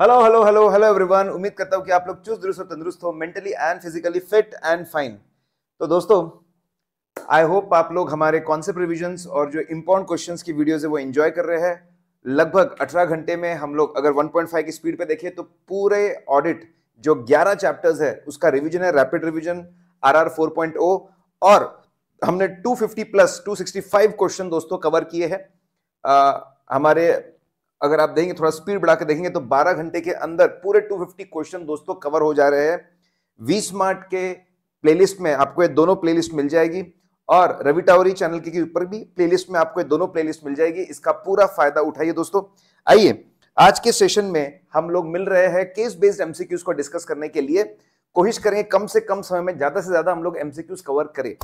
Hello hello hello hello everyone उम्मीद करता हूँ कि आप लोग चुस्त दुरुस्त और तंदुरुस्त हो mentally and physically fit and fine तो दोस्तों आई होप आप लोग हमारे कॉन्सेप्ट रिविजन्स और जो इम्पोर्टेंट क्वेश्चन की वीडियो है वो एंजॉय कर रहे हैं लगभग 18 घंटे में हम लोग अगर 1.5 की स्पीड पे देखें तो पूरे ऑडिट जो 11 चैप्टर्स है उसका रिविजन है रैपिड रिविजन आर आर और हमने 250 प्लस 265 क्वेश्चन दोस्तों कवर किए हैं हमारे अगर आप देखेंगे थोड़ा स्पीड बढ़ा के देखेंगे तो 12 घंटे के अंदर पूरे 250 क्वेश्चन दोस्तों कवर हो जा रहे हैं वी स्मार्ट के प्लेलिस्ट में आपको ये दोनों प्लेलिस्ट मिल जाएगी और रवि टावरी चैनल के ऊपर भी प्लेलिस्ट में आपको ये दोनों प्लेलिस्ट मिल जाएगी इसका पूरा फायदा उठाइए दोस्तों आइए आज के सेशन में हम लोग मिल रहे हैं केस बेस्ड एमसीक्यूज को डिस्कस करने के लिए कोशिश करेंगे कम से कम समय में ज्यादा से ज्यादा हम लोग एमसीक्यूज कवर करें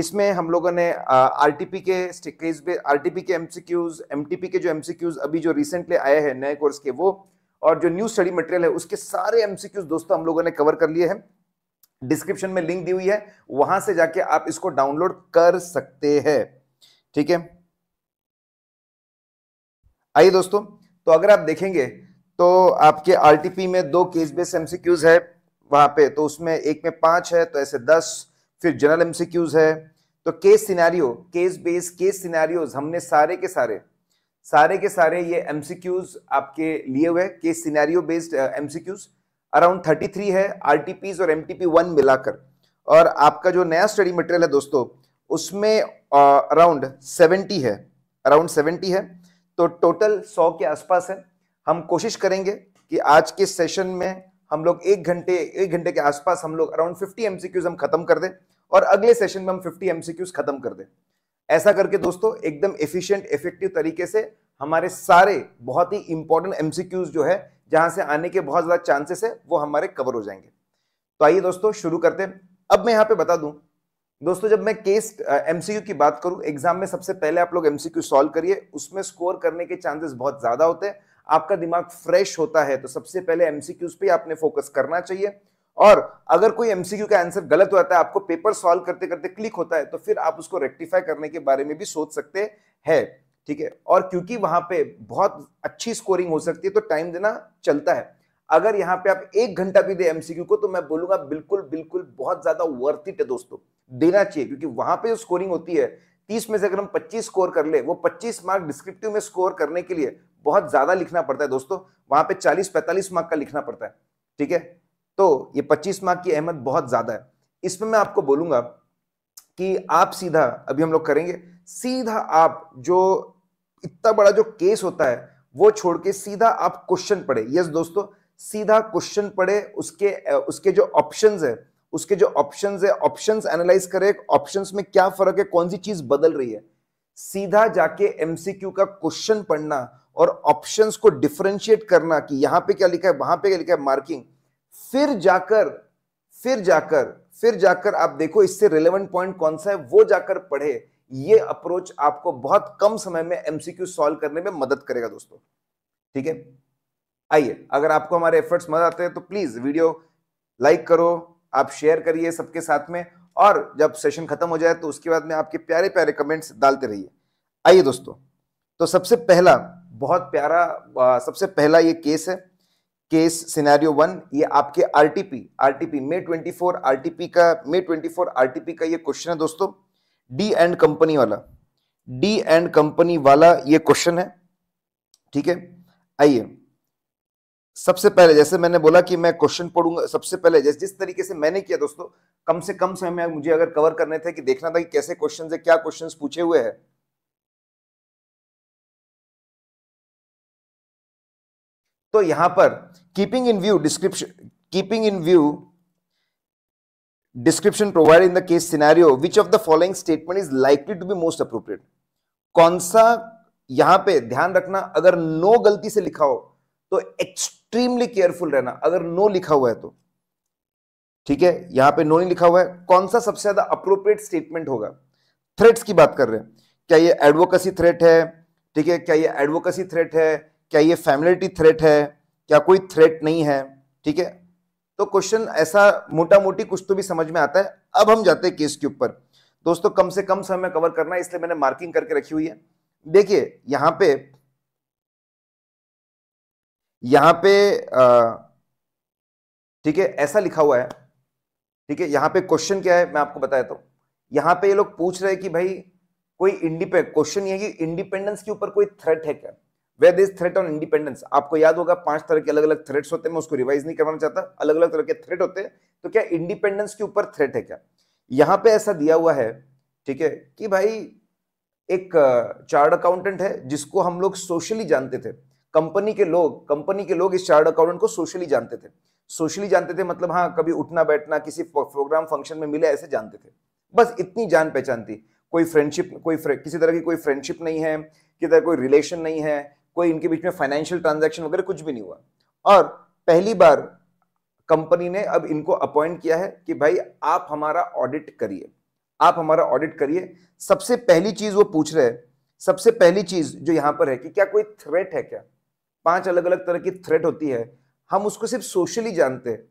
इसमें हम लोगों ने आर के स्टिकेज पे आर के एम सी के जो एम अभी जो रिसेंटली आए हैं नए कोर्स के वो और जो न्यू स्टडी मटेरियल है उसके सारे एम दोस्तों हम लोगों ने कवर कर लिए हैं डिस्क्रिप्शन में लिंक दी हुई है वहां से जाके आप इसको डाउनलोड कर सकते हैं ठीक है आइए दोस्तों तो अगर आप देखेंगे तो आपके आरटीपी में दो केस बेस एमसीक्यूज है वहां पे तो उसमें एक में पांच है तो ऐसे दस फिर जनरल एमसीक्यूज है तो case scenario case base case scenarios हमने सारे के सारे सारे के सारे ये एमसीक्यूज आपके लिए हुए case scenario based MCQs around 33 है आर और एम वन मिलाकर और आपका जो नया स्टडी मटेरियल है दोस्तों उसमें अराउंड uh, सेवेंटी है अराउंड सेवेंटी है तो टोटल सौ के आसपास है हम कोशिश करेंगे कि आज के सेशन में हम लोग एक घंटे एक घंटे के आसपास हम लोग अराउंड फिफ्टी एमसीक्यूज हम खत्म कर दें और अगले सेशन में हम 50 एमसीक्यूज खत्म कर दें ऐसा करके दोस्तों एकदम एफिशिएंट इफेक्टिव तरीके से हमारे सारे बहुत ही इंपॉर्टेंट एमसीक्यूज जो है जहां से आने के बहुत ज्यादा चांसेस है वो हमारे कवर हो जाएंगे तो आइए दोस्तों शुरू करते हैं अब मैं यहां पे बता दूं दोस्तों जब मैं केस एमसीक्यू की बात करूं एग्जाम में सबसे पहले आप लोग एमसीक्यू सॉल्व करिए उसमें स्कोर करने के चांसेस बहुत ज्यादा होते हैं आपका दिमाग फ्रेश होता है तो सबसे पहले एमसीक्यूज पे आपने फोकस करना चाहिए और अगर कोई एमसीक्यू का आंसर गलत हो जाता है आपको पेपर सॉल्व करते करते क्लिक होता है तो फिर आप उसको रेक्टिफाई करने के बारे में भी सोच सकते हैं ठीक है और क्योंकि वहां पे बहुत अच्छी स्कोरिंग हो सकती है तो टाइम देना चलता है अगर यहाँ पे आप एक घंटा भी दे एमसीक्यू को तो मैं बोलूंगा बिल्कुल बिल्कुल बहुत ज्यादा वर्थ इट है दोस्तों देना चाहिए क्योंकि वहां पे जो स्कोरिंग होती है तीस में से अगर हम पच्चीस स्कोर कर ले वो पच्चीस मार्क डिस्क्रिप्टिव में स्कोर करने के लिए बहुत ज्यादा लिखना पड़ता है दोस्तों वहां पे चालीस पैंतालीस मार्क का लिखना पड़ता है ठीक है तो ये 25 मार्क की अहमत बहुत ज़्यादा है इसमें मैं आपको बोलूंगा कि आप सीधा अभी हम लोग करेंगे सीधा आप जो इतना बड़ा जो केस होता है वो छोड़ के सीधा आप क्वेश्चन पढ़े यस दोस्तों सीधा क्वेश्चन पढ़े उसके उसके जो ऑप्शन है उसके जो ऑप्शन है ऑप्शन एनालाइज करे ऑप्शन में क्या फर्क है कौन सी चीज बदल रही है सीधा जाके एमसीक्यू का क्वेश्चन पढ़ना और ऑप्शंस को डिफ्रेंशिएट करना कि यहां पे क्या लिखा है वहां पे क्या लिखा है मार्किंग फिर जाकर फिर जाकर फिर जाकर आप देखो इससे रिलेवेंट पॉइंट कौन सा है वो जाकर पढ़े ये अप्रोच आपको बहुत कम समय में एमसीक्यू सॉल्व करने में मदद करेगा दोस्तों ठीक है आइए अगर आपको हमारे एफर्ट्स मजा आते हैं तो प्लीज वीडियो लाइक करो आप शेयर करिए सबके साथ में और जब सेशन खत्म हो जाए तो उसके बाद में आपके प्यारे प्यारे कमेंट्स डालते रहिए आइए दोस्तों तो सबसे पहला बहुत प्यारा सबसे पहला ये केस है केस सिनेरियो वन ये आपके आरटीपी आरटीपी मे 24 आरटीपी का मे 24 आरटीपी का ये क्वेश्चन है दोस्तों डी एंड कंपनी वाला डी एंड कंपनी वाला ये क्वेश्चन है ठीक है आइए सबसे पहले जैसे मैंने बोला कि मैं क्वेश्चन पढ़ूंगा सबसे पहले जैसे जिस तरीके से मैंने किया दोस्तों कम से कम समय में मुझे अगर कवर करने थे कि देखना था कि कैसे क्वेश्चन है क्या क्वेश्चन पूछे हुए हैं तो यहां पर keeping in view description keeping in view description provide in the case scenario which of the following statement is likely to be most appropriate कौन सा यहां पे ध्यान रखना अगर नो गलती से लिखा हो तो एक्सट्रीमली केयरफुल रहना अगर नो लिखा हुआ है तो ठीक है यहां पे नो नहीं लिखा हुआ है कौन सा सबसे ज्यादा अप्रोप्रिएट स्टेटमेंट होगा थ्रेट्स की बात कर रहे हैं क्या ये एडवोकेसी थ्रेट है ठीक है क्या ये एडवोकेसी थ्रेट है क्या ये फैमिलिटी थ्रेट है क्या कोई थ्रेट नहीं है ठीक है तो क्वेश्चन ऐसा मोटा मोटी कुछ तो भी समझ में आता है अब हम जाते हैं केस के ऊपर दोस्तों कम से कम समय कवर करना है इसलिए मैंने मार्किंग करके रखी हुई है देखिए यहां पे यहां पे ठीक है ऐसा लिखा हुआ है ठीक है यहां पे क्वेश्चन क्या है मैं आपको बताया तो यहां पे ये लोग पूछ रहे हैं कि भाई कोई इंडिपेंड क्वेश्चन ये कि इंडिपेंडेंस के ऊपर कोई थ्रेट है क्या way this threat on independence आपको याद होगा पांच तरह के अलग अलग थ्रेट होते हैं मैं उसको रिवाइज नहीं करवाना चाहता अलग अलग तरह के थ्रेट होते हैं तो क्या इंडिपेंडेंस के ऊपर थ्रेट है क्या यहाँ पे ऐसा दिया हुआ है ठीक है कि भाई एक चार्ट अकाउंटेंट है जिसको हम लोग सोशली जानते थे कंपनी के लोग कंपनी के लोग इस चार्ट अकाउंटेंट को सोशली जानते थे सोशली जानते थे मतलब हाँ कभी उठना बैठना किसी प्रोग्राम फंक्शन में मिले ऐसे जानते थे बस इतनी जान पहचान थी कोई फ्रेंडशिप कोई किसी तरह की कोई फ्रेंडशिप नहीं है किसी तरह कोई रिलेशन नहीं है कोई इनके बीच में फाइनेंशियल ट्रांजेक्शन वगैरह कुछ भी नहीं हुआ और पहली बार कंपनी ने अब इनको अपॉइंट किया है कि भाई आप हमारा ऑडिट करिए आप हमारा ऑडिट करिए सबसे पहली चीज वो पूछ रहे हैं सबसे पहली चीज जो यहाँ पर है कि क्या कोई थ्रेट है क्या पांच अलग अलग तरह की थ्रेट होती है हम उसको सिर्फ सोशली जानते हैं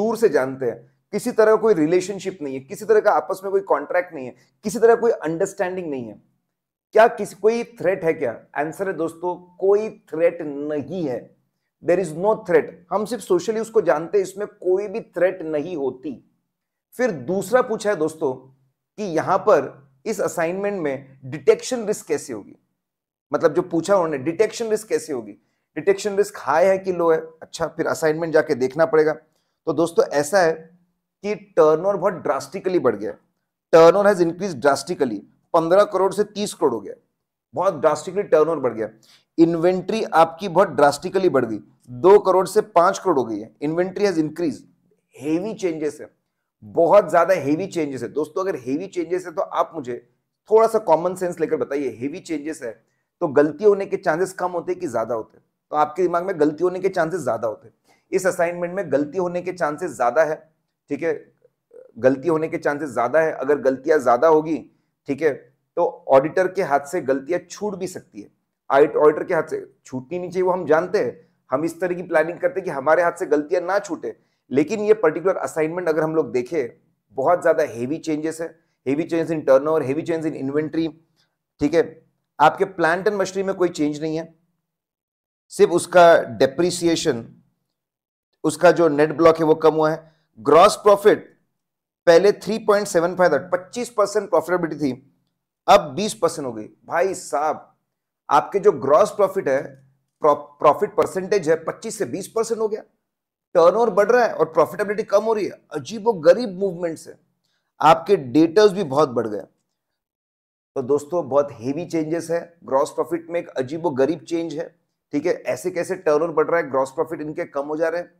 दूर से जानते हैं किसी तरह का कोई रिलेशनशिप नहीं है किसी तरह का आपस में कोई कॉन्ट्रैक्ट नहीं है किसी तरह कोई अंडरस्टैंडिंग नहीं है क्या किसी कोई थ्रेट है क्या आंसर है दोस्तों कोई थ्रेट नहीं है देर इज नो थ्रेट हम सिर्फ सोशली उसको जानते हैं इसमें कोई भी थ्रेट नहीं होती फिर दूसरा पूछा है दोस्तों कि यहां पर इस असाइनमेंट में डिटेक्शन रिस्क कैसे होगी मतलब जो पूछा उन्होंने डिटेक्शन रिस्क कैसे होगी डिटेक्शन रिस्क हाई है कि लो है अच्छा फिर असाइनमेंट जाके देखना पड़ेगा तो दोस्तों ऐसा है कि टर्नओवर बहुत ड्रास्टिकली बढ़ गया टर्नओवर हैज इंक्रीज ड्रास्टिकली पंद्रह करोड़ से तीस करोड़ हो गया बहुत ड्रास्टिकली टर्नओवर बढ़ गया इन्वेंट्री आपकी बहुत ड्रास्टिकली बढ़ गई दो करोड़ से पांच करोड़ हो गई है inventory has increase heavy changes है बहुत ज्यादा हेवी चेंजेस है दोस्तों अगर हेवी चेंजेस है तो आप मुझे थोड़ा सा कॉमन सेंस लेकर बताइए हेवी चेंजेस है तो गलती होने के चांसेस कम होते हैं कि ज्यादा होते हैं तो आपके दिमाग में गलती होने के चांसेस ज्यादा होते हैं इस असाइनमेंट में गलती होने के चांसेस ज्यादा है ठीक है गलती होने के चांसेस ज्यादा है अगर गलतियां ज्यादा होगी ठीक है तो ऑडिटर के हाथ से गलतियां छूट भी सकती है ऑडिटर के हाथ से छूटनी नहीं चाहिए वो हम जानते हैं हम इस तरह की प्लानिंग करते हैं कि हमारे हाथ से गलतियां ना छूटे लेकिन ये पर्टिकुलर असाइनमेंट अगर हम लोग देखें बहुत ज़्यादा हेवी चेंजेस है heavy change in turnover heavy change in inventory ठीक है आपके प्लांट एंड मशीनरी में कोई चेंज नहीं है सिर्फ उसका डेप्रिसिएशन उसका जो नेट ब्लॉक है वो कम हुआ है ग्रॉस प्रॉफिट पहले 3.75 पॉइंट सेवन फाइव पच्चीस परसेंट प्रॉफिटेबिलिटी थी अब 20 परसेंट हो गई भाई साहब आपके जो ग्रॉस प्रॉफिट है प्रॉफिट परसेंटेज है 25 से 20 परसेंट हो गया टर्नओवर बढ़ रहा है और प्रॉफिटेबिलिटी कम हो रही है अजीब गरीब मूवमेंट है आपके डेटर्स भी बहुत बढ़ गए तो दोस्तों बहुत हेवी चेंजेस है ग्रॉस प्रॉफिट में एक अजीब गरीब चेंज है ठीक है ऐसे कैसे टर्नओवर बढ़ रहा है ग्रॉस प्रॉफिट इनके कम हो जा रहे हैं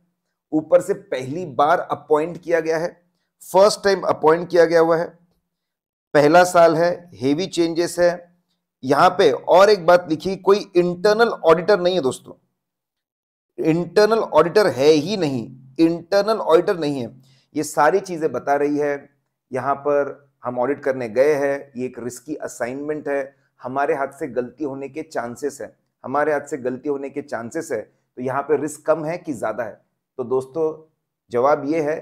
ऊपर से पहली बार अपॉइंट किया गया है फर्स्ट टाइम अपॉइंट किया गया हुआ है पहला साल है हेवी चेंजेस है यहां पे और एक बात लिखी कोई इंटरनल ऑडिटर नहीं है दोस्तों इंटरनल ऑडिटर है ही नहीं इंटरनल ऑडिटर नहीं है ये सारी चीजें बता रही है यहां पर हम ऑडिट करने गए हैं ये एक रिस्की असाइनमेंट है हमारे हाथ से गलती होने के चांसेस है हमारे हाथ से गलती होने के चांसेस है तो यहाँ पर रिस्क कम है कि ज्यादा है तो दोस्तों जवाब ये है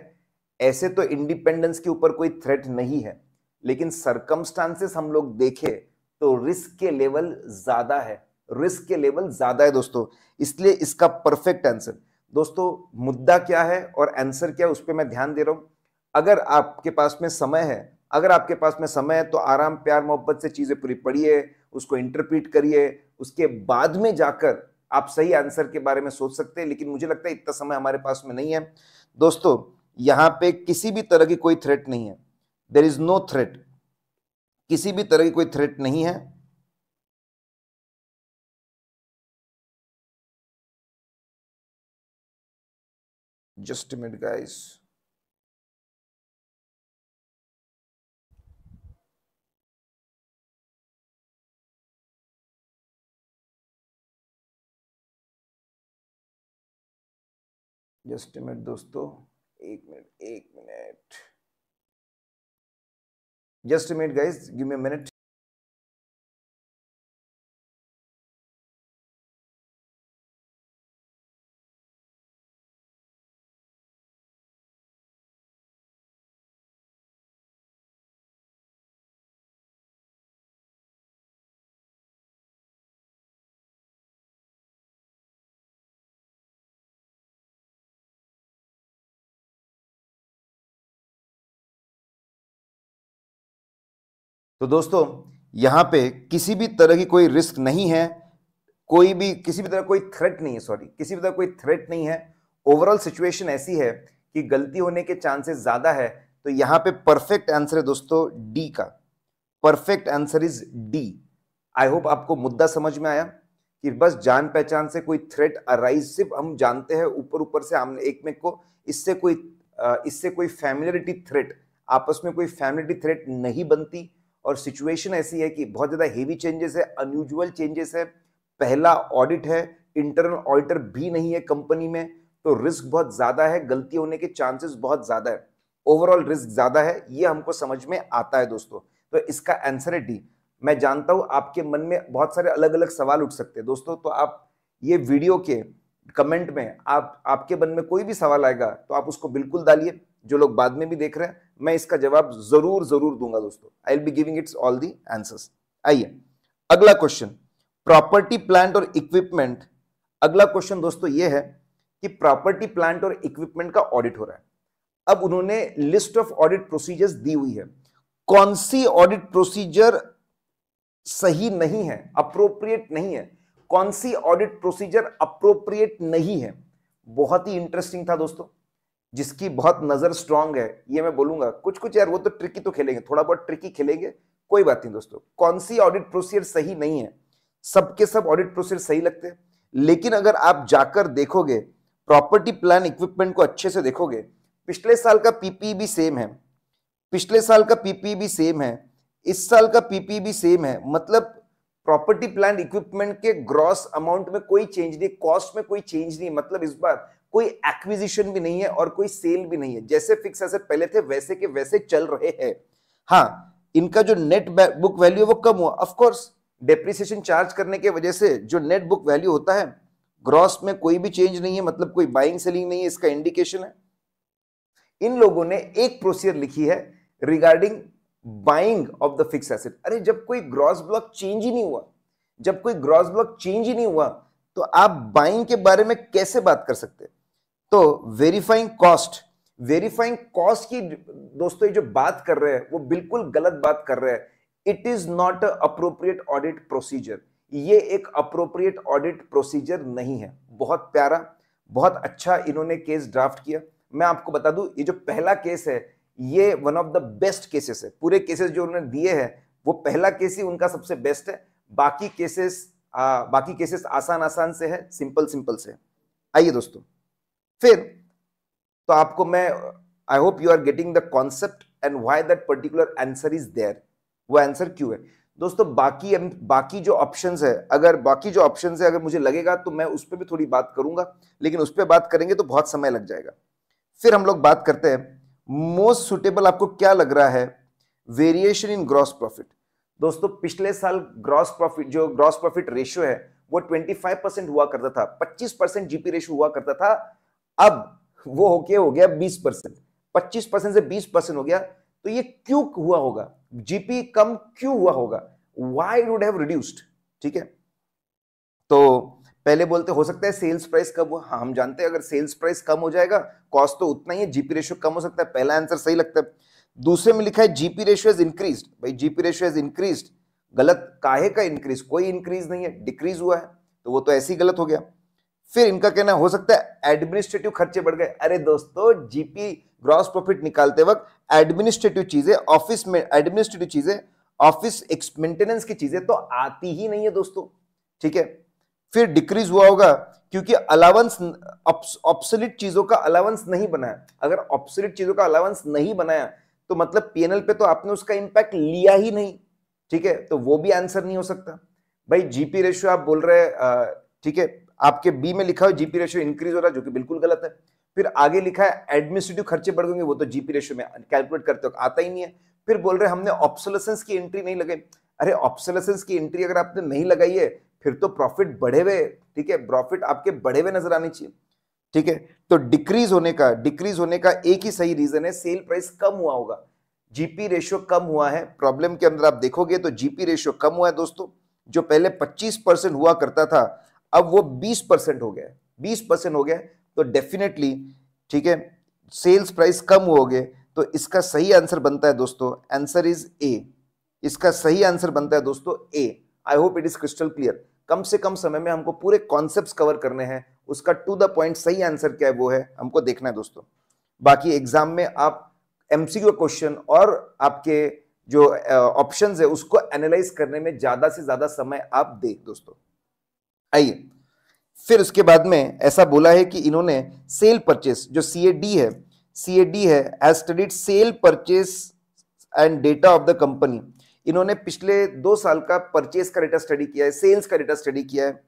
ऐसे तो इंडिपेंडेंस के ऊपर कोई थ्रेट नहीं है लेकिन सरकमस्टांसेस हम लोग देखे तो रिस्क के लेवल ज्यादा है रिस्क के लेवल ज्यादा है दोस्तों इसलिए इसका परफेक्ट आंसर दोस्तों मुद्दा क्या है और आंसर क्या है उस पर मैं ध्यान दे रहा हूं अगर आपके पास में समय है अगर आपके पास में समय है तो आराम प्यार मोहब्बत से चीज़ें पूरी पढ़िए उसको इंटरप्रीट करिए उसके बाद में जाकर आप सही आंसर के बारे में सोच सकते हैं लेकिन मुझे लगता है इतना समय हमारे पास में नहीं है दोस्तों यहां पे किसी भी तरह की कोई थ्रेट नहीं है देर इज नो थ्रेट किसी भी तरह की कोई थ्रेट नहीं है just minute guys just minute दोस्तों एक मिनट एक मिनट just minute guys give me minute तो दोस्तों यहाँ पे किसी भी तरह की कोई रिस्क नहीं है कोई भी किसी भी तरह कोई थ्रेट नहीं है सॉरी किसी भी तरह कोई थ्रेट नहीं है ओवरऑल सिचुएशन ऐसी है कि गलती होने के चांसेस ज़्यादा है तो यहाँ पे परफेक्ट आंसर है दोस्तों डी का perfect answer is D I hope आपको मुद्दा समझ में आया कि बस जान पहचान से कोई थ्रेट अराइज सिर्फ हम जानते हैं ऊपर ऊपर से हमने एक मेक को इससे कोई इससे कोई फैमिलिटी थ्रेट आपस में कोई फैमिलिटी थ्रेट नहीं बनती और सिचुएशन ऐसी है कि बहुत ज़्यादा हेवी चेंजेस है अनयूजल चेंजेस है पहला ऑडिट है इंटरनल ऑडिटर भी नहीं है कंपनी में तो रिस्क बहुत ज़्यादा है गलती होने के चांसेस बहुत ज़्यादा है ओवरऑल रिस्क ज़्यादा है ये हमको समझ में आता है दोस्तों तो इसका आंसर है डी मैं जानता हूँ आपके मन में बहुत सारे अलग अलग सवाल उठ सकते हैं दोस्तों तो आप ये वीडियो के कमेंट में आप आपके मन में कोई भी सवाल आएगा तो आप उसको बिल्कुल डालिए जो लोग बाद में भी देख रहे हैं मैं इसका जवाब जरूर जरूर दूंगा दोस्तों I will be giving its all the answers आइए अगला क्वेश्चन प्रॉपर्टी प्लांट और इक्विपमेंट अगला क्वेश्चन दोस्तों ये है कि प्रॉपर्टी प्लांट और इक्विपमेंट का ऑडिट हो रहा है अब उन्होंने लिस्ट ऑफ ऑडिट प्रोसीजर्स दी हुई है कौन सी ऑडिट प्रोसीजर सही नहीं है अप्रोप्रिएट नहीं है कौन सी ऑडिट प्रोसीजर अप्रोप्रिएट नहीं है बहुत ही इंटरेस्टिंग था दोस्तों जिसकी बहुत नज़र स्ट्रांग है ये मैं बोलूंगा कुछ कुछ यार वो तो ट्रिकी तो खेलेंगे थोड़ा बहुत ट्रिकी खेलेंगे कोई बात नहीं दोस्तों कौन सी ऑडिट प्रोसीजर सही नहीं है सबके सब ऑडिट प्रोसीजर सही लगते हैं लेकिन अगर आप जाकर देखोगे प्रॉपर्टी प्लान इक्विपमेंट को अच्छे से देखोगे पिछले साल का पीपी e भी सेम है पिछले साल का पीपी e भी सेम है इस साल का पीपी e भी सेम है मतलब प्रॉपर्टी प्लान इक्विपमेंट के ग्रॉस अमाउंट में कोई चेंज नहीं कॉस्ट में कोई चेंज नहीं मतलब इस बार कोई एक्विजिशन भी नहीं है और कोई सेल भी नहीं है जैसे फिक्स एसेट पहले थे वैसे के वैसे चल रहे हैं हाँ इनका जो नेट बुक वैल्यू वो कम हुआ ऑफकोर्स डेप्रिसिएशन चार्ज करने के वजह से जो नेट बुक वैल्यू होता है ग्रॉस में कोई भी चेंज नहीं है मतलब कोई बाइंग सेलिंग नहीं है इसका इंडिकेशन है इन लोगों ने एक प्रोसीजर लिखी है regarding buying of the fix asset अरे जब कोई ग्रॉस ब्लॉक चेंज ही नहीं हुआ जब कोई ग्रॉस ब्लॉक चेंज ही नहीं हुआ तो आप बाइंग के बारे में कैसे बात कर सकते हैं तो वेरीफाइंग कॉस्ट वेरीफाइंग कॉस्ट की दोस्तों ये जो बात कर रहे हैं वो बिल्कुल गलत बात कर रहे हैं it is not appropriate audit procedure ये एक अप्रोप्रिएट ऑडिट प्रोसीजर नहीं है बहुत प्यारा बहुत अच्छा इन्होंने केस ड्राफ्ट किया मैं आपको बता दूं ये जो पहला केस है ये one of the best cases है पूरे केसेस जो उन्होंने दिए हैं वो पहला केस ही उनका सबसे बेस्ट है बाकी केसेस आ, बाकी केसेस आसान आसान से है सिंपल सिंपल से आइए दोस्तों फिर तो आपको मैं I hope you are getting the concept and why that particular answer is there वो आंसर क्यों है दोस्तों बाकी बाकी जो ऑप्शंस है अगर बाकी जो ऑप्शंस है अगर मुझे लगेगा तो मैं उस पर भी थोड़ी बात करूंगा लेकिन उस पर बात करेंगे तो बहुत समय लग जाएगा फिर हम लोग बात करते हैं मोस्ट सुटेबल आपको क्या लग रहा है वेरिएशन इन ग्रॉस प्रॉफिट दोस्तों पिछले साल ग्रॉस प्रॉफिट जो ग्रॉस प्रॉफिट रेशियो है वो 25 परसेंट हुआ करता था 25 परसेंट जीपी रेशियो हुआ करता था अब वो हो क्या हो गया बीस परसेंट पच्चीस परसेंट से बीस परसेंट हो गया तो ये क्यों हुआ होगा जीपी कम क्यों हुआ होगा वाई वुड हैव रिड्यूस्ड ठीक है तो पहले बोलते हो सकता है सेल्स प्राइस कम हुआ हाँ हम जानते हैं अगर सेल्स प्राइस कम हो जाएगा कॉस्ट तो उतना ही है जीपी रेशियो कम हो सकता है पहला आंसर सही लगता है दूसरे में लिखा है जीपी रेशियो इज इंक्रीज भाई जीपी रेशियो इज इंक्रीज गलत काहे का इंक्रीज कोई इंक्रीज नहीं है डिक्रीज हुआ है तो वो तो ऐसे ही गलत हो गया फिर इनका कहना हो सकता है एडमिनिस्ट्रेटिव खर्चे बढ़ गए अरे दोस्तों जीपी ग्रॉस प्रॉफिट निकालते वक्त एडमिनिस्ट्रेटिव चीजें ऑफिस में एडमिनिस्ट्रेटिव चीजें ऑफिस मेंटेनेंस की चीजें तो आती ही नहीं है दोस्तों ठीक है फिर डिक्रीज हुआ होगा क्योंकि अलावेंस ऑप्सलिट चीजों का अलावेंस नहीं बनाया अगर ऑप्सलिट चीजों का अलावेंस नहीं बनाया तो मतलब पीएनएल पे तो आपने उसका इंपैक्ट लिया ही नहीं ठीक है तो वो भी आंसर नहीं हो सकता भाई जीपी रेशियो आप बोल रहे ठीक है आपके बी में लिखा हो जीपी रेशियो इंक्रीज हो रहा है जो कि बिल्कुल गलत है फिर आगे लिखा है एडमिनिस्ट्रेटिव खर्चे बढ़ गएंगे वो तो जीपी रेशियो में कैलकुलेट करते वक्त आता ही नहीं है फिर बोल रहे हमने ऑप्सोलेसेंस की एंट्री नहीं लगे अरे ऑप्सोलेसेंस की एंट्री अगर आपने नहीं लगाई है फिर तो प्रॉफिट बढ़े हुए ठीक है प्रॉफिट आपके बढ़े हुए नजर आने चाहिए ठीक है तो डिक्रीज होने का डिक्रीज होने का एक ही सही रीजन है सेल प्राइस कम हुआ होगा जीपी रेशियो कम हुआ है प्रॉब्लम के अंदर आप देखोगे तो जीपी रेशियो कम हुआ है दोस्तों जो पहले 25 परसेंट हुआ करता था अब वो 20 परसेंट हो गया 20 परसेंट हो गया तो डेफिनेटली ठीक है सेल्स प्राइस कम हो गए तो इसका सही आंसर बनता है दोस्तों आंसर इज ए इसका सही आंसर बनता है दोस्तों A I hope it is crystal clear कम से कम समय में हमको पूरे कॉन्सेप्ट कवर करने हैं उसका टू द पॉइंट सही आंसर क्या है वो है हमको देखना है दोस्तों बाकी एग्जाम में आप एमसीक्यू क्वेश्चन और आपके जो ऑप्शंस है उसको एनालाइज करने में ज्यादा से ज्यादा समय आप दे दोस्तों आइए फिर उसके बाद में ऐसा बोला है कि इन्होंने सेल परचेस जो सी है सी है as studied sale purchase and data of the company इन्होंने पिछले दो साल का परचेस का डेटा स्टडी किया है सेल्स का डेटा स्टडी किया है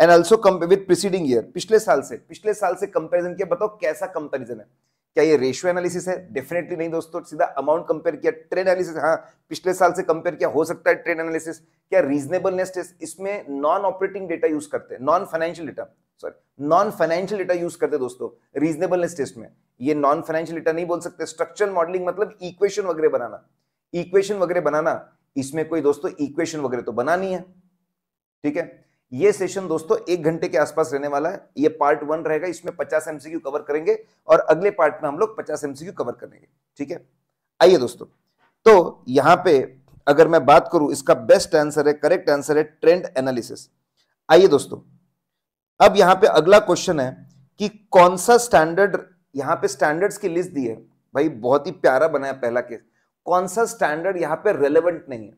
and also with preceding year पिछले साल से पिछले साल से कंपेरिजन किया बताओ कैसा कंपेरिजन है क्या ये रेशियो एनालिसिस है डेफिनेटली नहीं दोस्तों सीधा अमाउंट कंपेयर किया ट्रेड एनालिसिस हाँ पिछले साल से कंपेयर किया हो सकता है ट्रेड एनालिसिस क्या रीजनेबलनेस टेस्ट इसमें नॉन ऑपरेटिंग डेटा यूज करते हैं non financial data sorry non financial data use करते दोस्तों रीजनेबलनेस टेस्ट में ये नॉन फाइनेंशियल डेटा नहीं बोल सकते स्ट्रक्चर मॉडलिंग मतलब इक्वेशन वगैरह बनाना इक्वेशन वगैरह बनाना इसमें कोई दोस्तों इक्वेशन वगैरह तो बनानी है ठीक है ये सेशन दोस्तों एक घंटे के आसपास रहने वाला है ये पार्ट वन रहेगा इसमें पचास एमसीक्यू कवर करेंगे और अगले पार्ट में हम लोग पचास एमसीक्यू कवर करेंगे ठीक है आइए दोस्तों तो यहां पे अगर मैं बात करूं इसका बेस्ट आंसर है करेक्ट आंसर है ट्रेंड एनालिसिस आइए दोस्तों अब यहां पे अगला क्वेश्चन है कि कौन सा स्टैंडर्ड यहाँ पे स्टैंडर्ड्स की लिस्ट दी है भाई बहुत ही प्यारा बनाया पहला केस कौन सा स्टैंडर्ड यहाँ पे रेलेवेंट नहीं है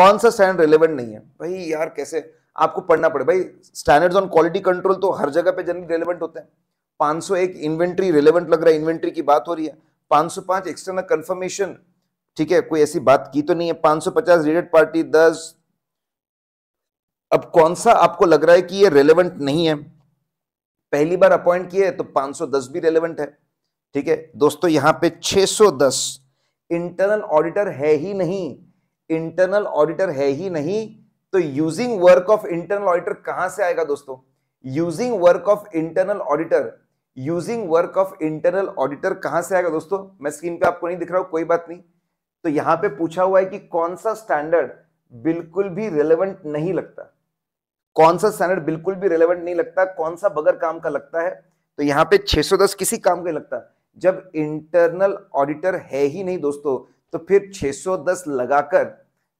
कौन सा स्टैंडर्ड रेलेवेंट नहीं है भाई यार कैसे आपको पढ़ना पड़े भाई स्टैंडर्ड्स ऑन क्वालिटी कंट्रोल तो हर जगह पे जनरली रेलेवेंट होते हैं 501 इन्वेंट्री रेलेवेंट लग रहा है इन्वेंट्री की बात हो रही है 505 एक्सटर्नल कंफर्मेशन ठीक है कोई ऐसी बात की तो नहीं है 550 रेडेड पार्टी 10 अब कौन सा आपको लग रहा है कि ये रेलेवेंट नहीं है पहली बार अपॉइंट किए तो 510 भी रेलेवेंट है ठीक है दोस्तों यहां पे 610 इंटरनल ऑडिटर है ही नहीं इंटरनल ऑडिटर है ही नहीं तो using work of internal auditor कहां से आएगा दोस्तों using work of internal auditor using work of internal auditor कहां से आएगा दोस्तों मैं स्क्रीन पे आपको नहीं दिख रहा हूं कोई बात नहीं तो यहां पे पूछा हुआ है कि कौन सा स्टैंडर्ड बिल्कुल भी रेलेवेंट नहीं लगता कौन सा स्टैंडर्ड बिल्कुल भी रेलेवेंट नहीं लगता कौन सा बगर काम का लगता है तो यहां पे 610 किसी काम का लगता जब इंटरनल ऑडिटर है ही नहीं दोस्तों तो फिर 610 लगाकर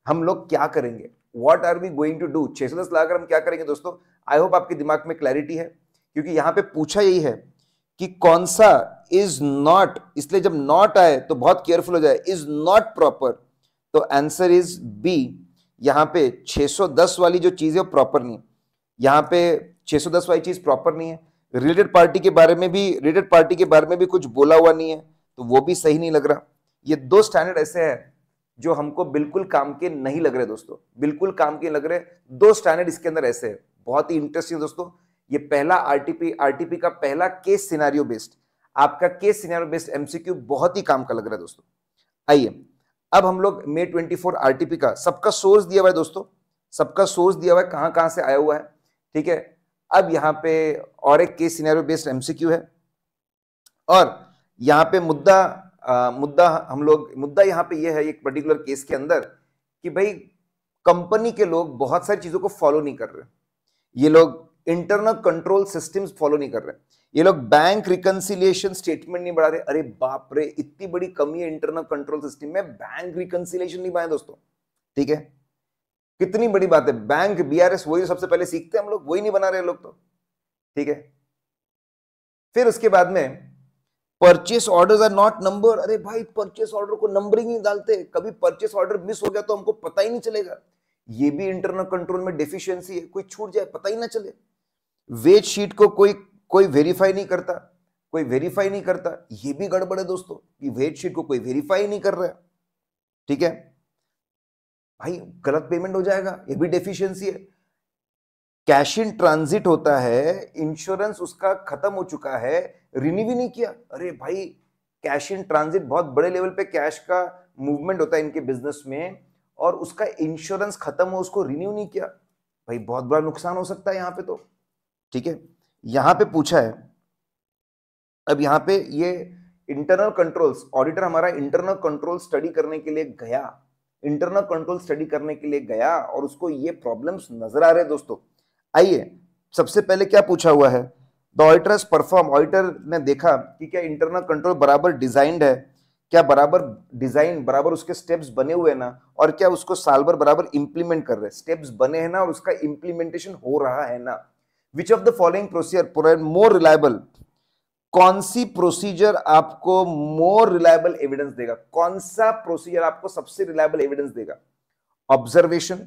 हम लोग क्या करेंगे what are we going to do छह सौ दस लाख हम क्या करेंगे दोस्तों आई होप आपके दिमाग में क्लैरिटी है क्योंकि यहां पे पूछा यही है कि कौन सा इज नॉट इसलिए जब नॉट आए तो बहुत केयरफुल हो जाए इज नॉट प्रॉपर तो आंसर इज बी यहाँ पे 610 वाली जो चीज़ है वो प्रॉपर नहीं है यहाँ पे 610 वाली चीज़ प्रॉपर नहीं है रिलेटेड पार्टी के बारे में भी रिलेटेड पार्टी के बारे में भी कुछ बोला हुआ नहीं है तो वो भी सही नहीं लग रहा ये दो स्टैंडर्ड ऐसे हैं जो हमको बिल्कुल काम के नहीं लग रहे दोस्तों बिल्कुल काम के लग रहे दो स्टैंडर्ड इसके अंदर ऐसे है बहुत ही इंटरेस्टिंग दोस्तों ये पहला आरटीपी आरटीपी का पहला केस सिनारियो बेस्ड आपका केस सिनारियो बेस्ड एमसीक्यू बहुत ही काम का लग रहा है दोस्तों आइए अब हम लोग मे ट्वेंटी फोर आरटीपी का सबका सोर्स दिया हुआ है दोस्तों सबका सोर्स दिया हुआ है कहां कहां से आया हुआ है ठीक है अब यहाँ पे और एक केस सिनारियो बेस्ड एमसीक्यू है और यहाँ पे मुद्दा आ, मुद्दा हम लोग मुद्दा यहाँ पे ये है एक पर्टिकुलर केस के अंदर कि भाई कंपनी के लोग बहुत सारी चीज़ों को फॉलो नहीं कर रहे ये लोग इंटरनल कंट्रोल सिस्टम्स फॉलो नहीं कर रहे ये लोग बैंक रिकनसिलेशन स्टेटमेंट नहीं बढ़ा रहे अरे बाप रे इतनी बड़ी कमी है इंटरनल कंट्रोल सिस्टम में बैंक रिकनसिलेशन नहीं बनाए दोस्तों ठीक है कितनी बड़ी बात है बैंक बीआरएस वही तो सबसे पहले सीखते हैं हम लोग वही नहीं बना रहे लोग तो ठीक है फिर उसके बाद में purchase order are not number अरे भाई परचेस ऑर्डर को नंबरिंग नहीं डालते कभी परचेस ऑर्डर मिस हो गया तो हमको पता ही नहीं चलेगा ये भी इंटरनल कंट्रोल में डेफिशिएंसी है कोई छूट जाए पता ही ना चले वेज शीट को कोई कोई वेरीफाई नहीं करता कोई वेरीफाई नहीं करता ये भी गड़बड़ है दोस्तों कि वेज शीट को कोई वेरीफाई नहीं कर रहा है ठीक है भाई गलत पेमेंट हो जाएगा ये भी डेफिशिएंसी है कैश इन ट्रांजिट होता है इंश्योरेंस उसका खत्म हो चुका है रिन्यू भी नहीं किया अरे भाई कैश इन ट्रांजिट बहुत बड़े लेवल पे कैश का मूवमेंट होता है इनके बिजनेस में और उसका इंश्योरेंस खत्म हो उसको रिन्यू नहीं किया भाई बहुत बड़ा नुकसान हो सकता है यहाँ पे तो ठीक है यहाँ पे पूछा है अब यहाँ पे ये इंटरनल कंट्रोल्स ऑडिटर हमारा इंटरनल कंट्रोल स्टडी करने के लिए गया इंटरनल कंट्रोल स्टडी करने के लिए गया और उसको ये प्रॉब्लम्स नजर आ रहे दोस्तों आइए सबसे पहले क्या पूछा हुआ है द ऑइटर परफॉर्म ऑडिटर ने देखा कि क्या इंटरनल कंट्रोल बराबर डिजाइंड है क्या बराबर डिजाइन बराबर उसके स्टेप्स बने हुए हैं ना और क्या उसको साल भर बराबर इंप्लीमेंट कर रहे हैं स्टेप्स बने हैं ना और उसका इंप्लीमेंटेशन हो रहा है ना which of the following procedure more reliable कौन सी प्रोसीजर आपको मोर रिलायबल एविडेंस देगा कौन सा प्रोसीजर आपको सबसे रिलायबल एविडेंस देगा ऑब्जर्वेशन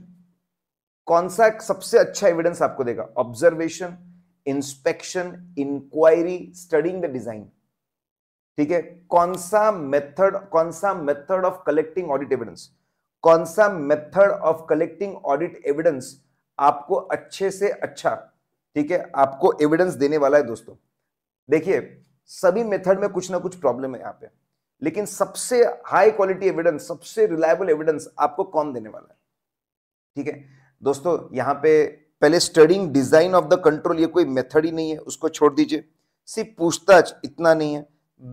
कौन सा सबसे अच्छा एविडेंस आपको देगा observation inspection inquiry studying the design ठीक है कौन सा मेथड कौन सा method of collecting audit evidence कौन सा method of collecting audit evidence आपको अच्छे से अच्छा ठीक है आपको एविडेंस देने वाला है दोस्तों देखिए सभी मेथड में कुछ ना कुछ प्रॉब्लम है यहां पे लेकिन सबसे हाई क्वालिटी एविडेंस सबसे रिलायबल एविडेंस आपको कौन देने वाला है ठीक है दोस्तों यहां पे पहले studying design of the control ये कोई मेथड ही नहीं है उसको छोड़ दीजिए सिर्फ पूछताछ इतना नहीं है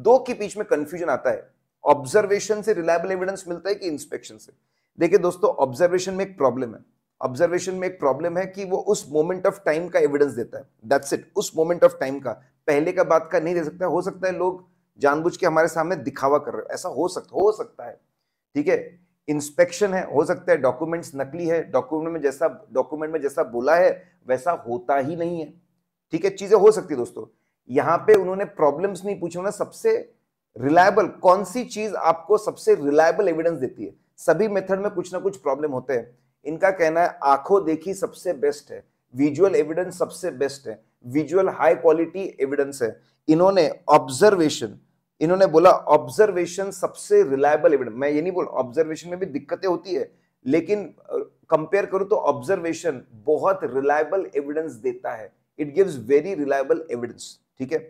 दो के बीच में कंफ्यूजन आता है ऑब्जर्वेशन से रिलायबल एविडेंस मिलता है कि इंस्पेक्शन से देखिए दोस्तों ऑब्जर्वेशन में एक प्रॉब्लम है ऑब्जर्वेशन में एक प्रॉब्लम है कि वो उस मोमेंट ऑफ टाइम का एविडेंस देता है दैट्स इट उस मोमेंट ऑफ टाइम का पहले का बात का नहीं दे सकता हो सकता है लोग जानबूझ के हमारे सामने दिखावा कर रहे हो ऐसा हो सकता हो सकता है ठीक है इंस्पेक्शन है हो सकता है डॉक्यूमेंट्स नकली है डॉक्यूमेंट में जैसा डॉक्यूमेंट में जैसा बोला है वैसा होता ही नहीं है ठीक है चीजें हो सकती है दोस्तों यहाँ पे उन्होंने प्रॉब्लम्स नहीं पूछे उन्होंने सबसे रिलायबल कौन सी चीज आपको सबसे रिलायबल एविडेंस देती है सभी मेथड में कुछ ना कुछ प्रॉब्लम होते हैं इनका कहना है आंखों देखी सबसे बेस्ट है विजुअल एविडेंस सबसे बेस्ट है विजुअल हाई क्वालिटी एविडेंस है इन्होंने ऑब्जर्वेशन इन्होंने बोला ऑब्जर्वेशन सबसे रिलायबल एविडेंस मैं ये नहीं बोल ऑब्जर्वेशन में भी दिक्कतें होती है लेकिन कंपेयर करूं तो ऑब्जर्वेशन बहुत रिलायबल एविडेंस देता है it gives very reliable evidence ठीक है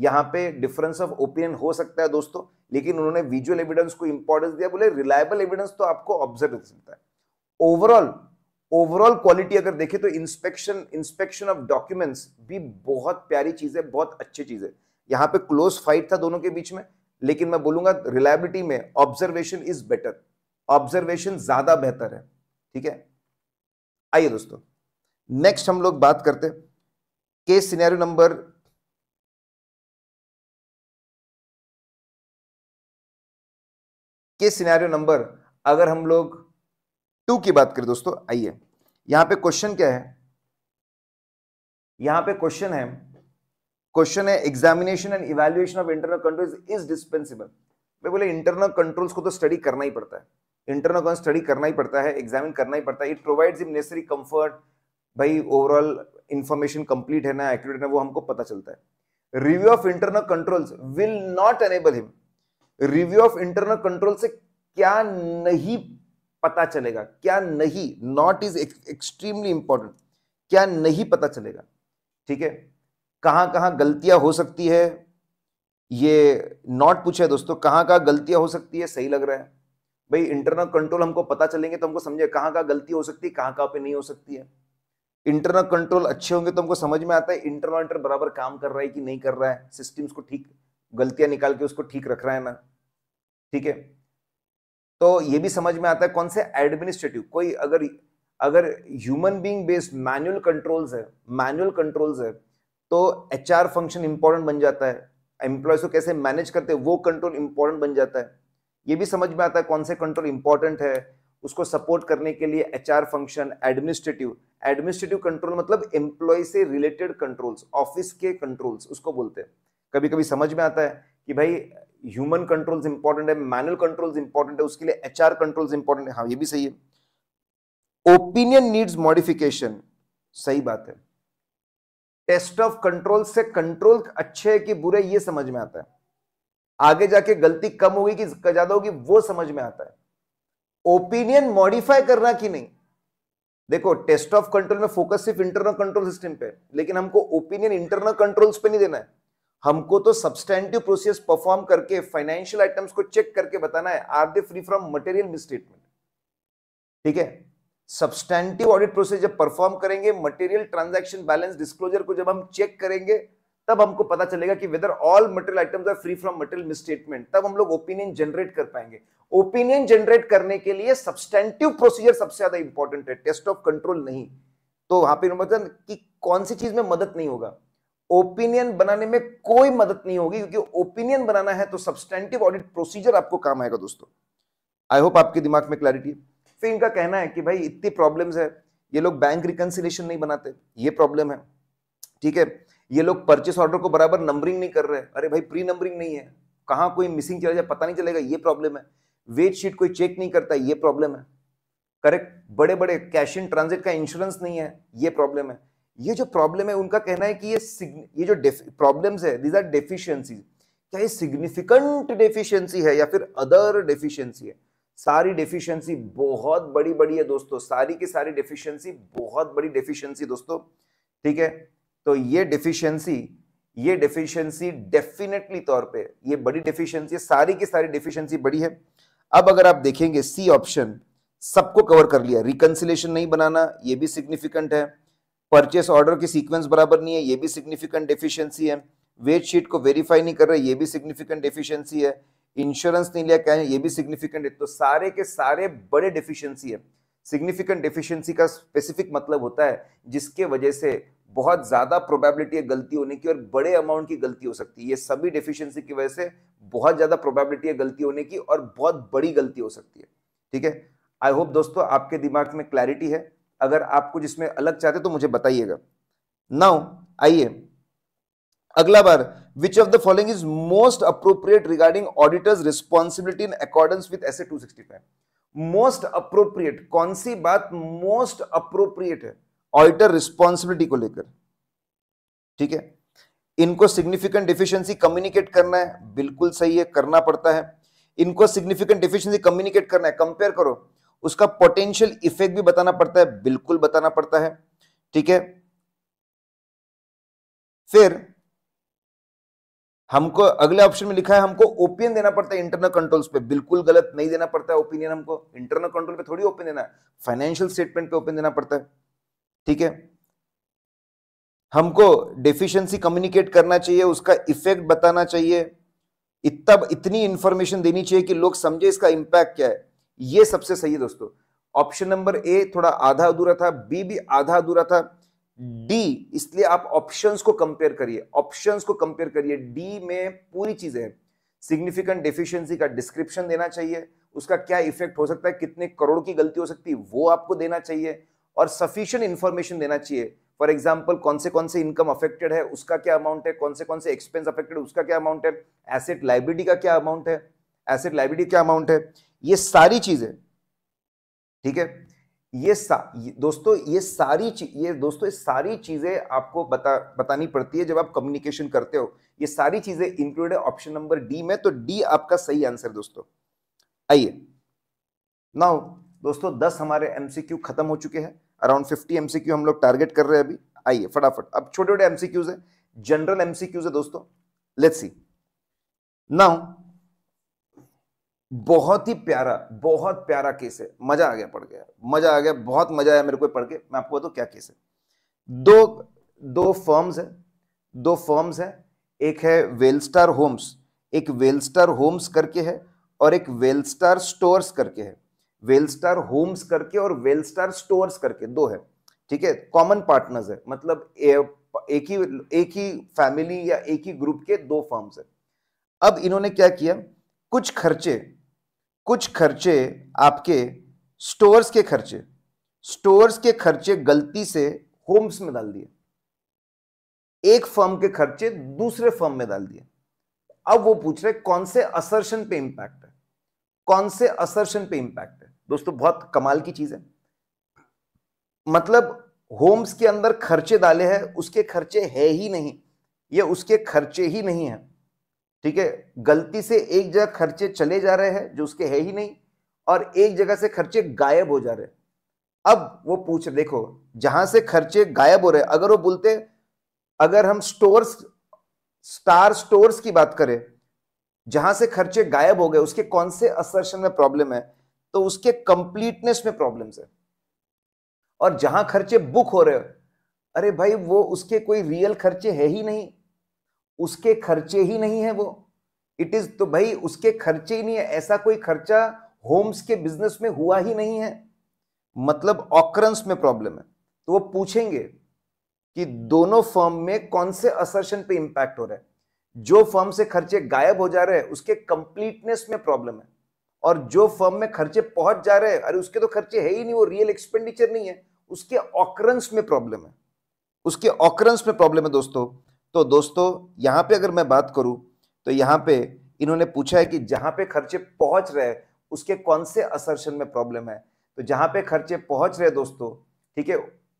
यहाँ पे डिफरेंस ऑफ ओपिनियन हो सकता है दोस्तों लेकिन उन्होंने विजुअल एविडेंस को इंपॉर्टेंस दिया बोले रिलायबल एविडेंस तो आपको ऑब्जर्व कर सकता है ओवरऑल ओवरऑल क्वालिटी अगर देखें तो इंस्पेक्शन इंस्पेक्शन ऑफ डॉक्यूमेंट्स भी बहुत प्यारी चीज है बहुत अच्छी चीज है यहां पे क्लोज फाइट था दोनों के बीच में लेकिन मैं बोलूंगा रिलायबिलिटी में ऑब्जर्वेशन इज बेटर ऑब्जर्वेशन ज्यादा बेहतर है ठीक है आइए दोस्तों नेक्स्ट हम लोग बात करते case scenario number case scenario number अगर हम लोग टू की बात करें दोस्तों आइए यहां पे क्वेश्चन क्या है यहां पे क्वेश्चन है क्वेश्चन है examination and evaluation of internal control is dispensable मैं बोले इंटरनल कंट्रोल्स को तो स्टडी करना ही पड़ता है इंटरनल कंट्रोल स्टडी करना ही पड़ता है एग्जामिन करना ही पड़ता है it provides him necessary comfort भाई ओवरऑल इंफॉर्मेशन कंप्लीट है ना एक्यूरेट है वो हमको पता चलता है review of internal controls will not enable him review of internal control से क्या नहीं पता चलेगा क्या नहीं नॉट इज एक्सट्रीमली इंपॉर्टेंट क्या नहीं पता चलेगा ठीक है कहाँ कहाँ गलतियाँ हो सकती है ये नॉट पूछे दोस्तों कहाँ कहाँ गलतियाँ हो सकती है सही लग रहा है भाई इंटरनल कंट्रोल हमको पता चलेंगे तो हमको समझे कहाँ कहाँ गलती हो सकती है कहाँ कहाँ पे नहीं हो सकती है इंटरनल कंट्रोल अच्छे होंगे तो हमको समझ में आता है इंटरनल इंटर बराबर काम कर रहा है कि नहीं कर रहा है सिस्टम्स को ठीक गलतियां निकाल के उसको ठीक रख रहा है ना ठीक है तो ये भी समझ में आता है कौन से एडमिनिस्ट्रेटिव कोई अगर अगर human being based manual controls है मैनुअल कंट्रोल्स है तो एच फंक्शन इंपॉर्टेंट बन जाता है एम्प्लॉयज को कैसे मैनेज करते हैं वो कंट्रोल इंपॉर्टेंट बन जाता है ये भी समझ में आता है कौन से कंट्रोल इंपॉर्टेंट है उसको सपोर्ट करने के लिए H function administrative administrative control मतलब एम्प्लॉय से रिलेटेड कंट्रोल्स ऑफिस के कंट्रोल्स उसको बोलते हैं कभी कभी समझ में आता है कि भाई ह्यूमन कंट्रोल्स इंपॉर्टेंट है मैनुअल कंट्रोल्स इंपॉर्टेंट है उसके लिए एच कंट्रोल्स इंपॉर्टेंट है हाँ ये भी सही है ओपिनियन नीड्स मॉडिफिकेशन सही बात है टेस्ट ऑफ कंट्रोल से कंट्रोल अच्छे है कि बुरे ये समझ में आता है आगे जाके गलती कम होगी कि ज्यादा होगी वो समझ में आता है ओपिनियन मॉडिफाई करना कि नहीं देखो टेस्ट ऑफ कंट्रोल में फोकस सिर्फ इंटरनल कंट्रोल सिस्टम पे लेकिन हमको ओपिनियन इंटरनल कंट्रोल्स पे नहीं देना है हमको तो सब्सटेंटिव प्रोसेस परफॉर्म करके फाइनेंशियल आइटम्स को चेक करके बताना है are they free from material misstatement ठीक है सब्सटेंटिव ऑडिट प्रोसेस जब परफॉर्म करेंगे मटेरियल ट्रांजैक्शन बैलेंस डिस्क्लोजर को जब हम चेक करेंगे तब हमको पता चलेगा कि whether all material items are free from material misstatement तब हम लोग ओपिनियन जनरेट कर पाएंगे ओपिनियन जनरेट करने के लिए सब्सटेंटिव प्रोसीजर सबसे ज्यादा इंपॉर्टेंट है टेस्ट ऑफ कंट्रोल नहीं तो वहां पर मतलब कि कौन सी चीज में मदद नहीं होगा ओपिनियन बनाने में कोई मदद नहीं होगी क्योंकि ओपिनियन बनाना है तो सब्सटेंटिव ऑडिट प्रोसीजर आपको काम आएगा दोस्तों आई होप आपके दिमाग में क्लैरिटी है फिर तो इनका कहना है कि भाई इतनी प्रॉब्लम्स है ये लोग बैंक रिकन्सिलेशन नहीं बनाते ये प्रॉब्लम है ठीक है ये लोग परचेस ऑर्डर को बराबर नंबरिंग नहीं कर रहे अरे भाई प्री नंबरिंग नहीं है कहाँ कोई मिसिंग चला जाए पता नहीं चलेगा ये प्रॉब्लम है वेट शीट कोई चेक नहीं करता ये प्रॉब्लम है करेक्ट बड़े बड़े कैश इन ट्रांजिट का इंश्योरेंस नहीं है ये प्रॉब्लम है ये जो प्रॉब्लम है उनका कहना है कि ये ये जो प्रॉब्लम्स है दीज आर डेफिशिएंसीज क्या ये सिग्निफिकेंट डेफिशिएंसी है या फिर अदर डेफिशिएंसी है सारी डेफिशिएंसी बहुत बड़ी बड़ी है दोस्तों सारी की सारी डेफिशिएंसी बहुत बड़ी डेफिशिएंसी दोस्तों ठीक है तो ये डेफिशिएंसी ये डेफिशिएंसी डेफिनेटली तौर पे ये बड़ी डेफिशिएंसी सारी की सारी डेफिशिएंसी बड़ी है अब अगर आप देखेंगे सी ऑप्शन सबको कवर कर लिया रिकनसिलेशन नहीं बनाना ये भी सिग्निफिकेंट है परचेस ऑर्डर की सीक्वेंस बराबर नहीं है ये भी सिग्निफिकेंट डेफिशिएंसी है वेट शीट को वेरीफाई नहीं कर रहा ये भी सिग्निफिकेंट डेफिशिएंसी है इंश्योरेंस नहीं लिया क्या ये भी सिग्निफिकेंट है तो सारे के सारे बड़े डिफिशियंसी है सिग्निफिकेंट डिफिशियंसी का स्पेसिफिक मतलब होता है जिसके वजह से बहुत ज़्यादा प्रोबेबिलिटी है गलती होने की और बड़े अमाउंट की गलती हो सकती है ये सभी डिफिशियंसी की वजह से बहुत ज़्यादा प्रोबेबिलिटी है गलती होने की और बहुत बड़ी गलती हो सकती है ठीक है आई होप दोस्तों आपके दिमाग में क्लैरिटी है अगर आप कुछ इसमें अलग चाहते तो मुझे बताइएगा नाउ आइए अगला बार which of the following is most appropriate regarding auditor's responsibility in accordance with SA 265? Most appropriate कौन सी बात मोस्ट अप्रोप्रिएट है ऑडिटर रिस्पॉन्सिबिलिटी को लेकर ठीक है इनको सिग्निफिकेंट डिफिशियंसी कम्युनिकेट करना है बिल्कुल सही है करना पड़ता है इनको सिग्निफिकेंट डिफिशियंसी कम्युनिकेट करना है कंपेयर करो उसका पोटेंशियल इफेक्ट भी बताना पड़ता है बिल्कुल बताना पड़ता है ठीक है फिर हमको अगले ऑप्शन में लिखा है हमको ओपिनियन देना पड़ता है इंटरनल कंट्रोल्स पे बिल्कुल गलत नहीं देना पड़ता है ओपिनियन हमको इंटरनल कंट्रोल पे थोड़ी ओपिनियन देना है फाइनेंशियल स्टेटमेंट पे ओपिनियन देना पड़ता है ठीक है हमको डेफिशिएंसी कम्युनिकेट करना चाहिए उसका इफेक्ट बताना चाहिए इतना इतनी इंफॉर्मेशन देनी चाहिए कि लोग समझे इसका इंपैक्ट क्या है ये सबसे सही है दोस्तों ऑप्शन नंबर ए थोड़ा आधा अधूरा था बी भी आधा अधूरा था डी इसलिए आप ऑप्शंस को कंपेयर करिए ऑप्शंस को कंपेयर करिए डी में पूरी चीजें हैं सिग्निफिकेंट डिफिशियंसी का डिस्क्रिप्शन देना चाहिए उसका क्या इफेक्ट हो सकता है कितने करोड़ की गलती हो सकती है वो आपको देना चाहिए और सफिशियंट इंफॉर्मेशन देना चाहिए फॉर एग्जाम्पल कौन से कौन से इनकम अफेक्टेड है उसका क्या अमाउंट है कौन से कौन से एक्सपेंस अफेक्टेड उसका क्या अमाउंट है एसेट लाइब्रिटी का क्या अमाउंट है एसेट लाइब्रिटी क्या अमाउंट है ये सारी चीजें ठीक है ये सा ये, दोस्तों ये सारी ये दोस्तों ये सारी चीज़ें आपको बता बतानी पड़ती है जब आप कम्युनिकेशन करते हो ये सारी चीज़ें इंक्लूड है ऑप्शन नंबर डी में तो डी आपका सही आंसर दोस्तों आइए नाउ दोस्तों दस हमारे एमसीक्यू खत्म हो चुके हैं अराउंड फिफ्टी एमसीक्यू हम लोग टारगेट कर रहे हैं अभी आइए फटाफट अब छोटे छोटे एमसीक्यूज है जनरल एमसीक्यूज है दोस्तों लेट्स सी नाउ बहुत ही प्यारा बहुत प्यारा केस है मजा आ गया पढ़ गया मजा आ गया बहुत मजा आया मेरे को पढ़ के मैं आपको बताऊँ क्या केस है दो दो फर्म्स है दो फर्म्स है एक है वेलस्टार होम्स एक वेलस्टार होम्स करके है और एक वेलस्टार स्टोर्स करके है वेलस्टार होम्स करके और वेलस्टार स्टोर्स करके दो है ठीक है कॉमन पार्टनर्स है मतलब एक ही एक ही फैमिली या एक ही ग्रुप के दो फर्म्स है अब इन्होंने क्या किया कुछ खर्चे कुछ खर्चे आपके स्टोर्स के खर्चे स्टोर्स के खर्चे गलती से होम्स में डाल दिए एक फर्म के खर्चे दूसरे फर्म में डाल दिए अब वो पूछ रहे कौन से असर्शन पे इंपैक्ट है कौन से असर्शन पे इंपैक्ट है दोस्तों बहुत कमाल की चीज है मतलब होम्स के अंदर खर्चे डाले हैं उसके खर्चे है ही नहीं ये उसके खर्चे ही नहीं है ठीक है गलती से एक जगह खर्चे चले जा रहे हैं जो उसके है ही नहीं और एक जगह से खर्चे गायब हो जा रहे अब वो पूछ देखो जहां से खर्चे गायब हो रहे अगर वो बोलते अगर हम स्टोर्स स्टार स्टोर्स की बात करें जहां से खर्चे गायब हो गए उसके कौन से असर्शन में प्रॉब्लम है तो उसके कंप्लीटनेस में प्रॉब्लम है और जहां खर्चे बुक हो रहे हो अरे भाई वो उसके कोई रियल खर्चे है ही नहीं उसके खर्चे ही नहीं है वो इट इज तो भाई उसके खर्चे ही नहीं है ऐसा कोई खर्चा होम्स के बिजनेस में हुआ ही नहीं है मतलब ऑकरेंस में प्रॉब्लम है तो वो पूछेंगे कि दोनों फर्म में कौन से असर्शन पे इंपैक्ट हो रहा है जो फर्म से खर्चे गायब हो जा रहे हैं उसके कंप्लीटनेस में प्रॉब्लम है और जो फर्म में खर्चे पहुंच जा रहे हैं अरे उसके तो खर्चे है ही नहीं वो रियल एक्सपेंडिचर नहीं है उसके ऑकरेंस में प्रॉब्लम है उसके ऑकरेंस में प्रॉब्लम है दोस्तों तो दोस्तों यहाँ पे अगर मैं बात करूँ तो यहाँ पे इन्होंने पूछा है कि जहाँ पे खर्चे पहुँच रहे उसके कौन से असर्शन में प्रॉब्लम है तो जहाँ पे खर्चे पहुँच रहे दोस्तों ठीक है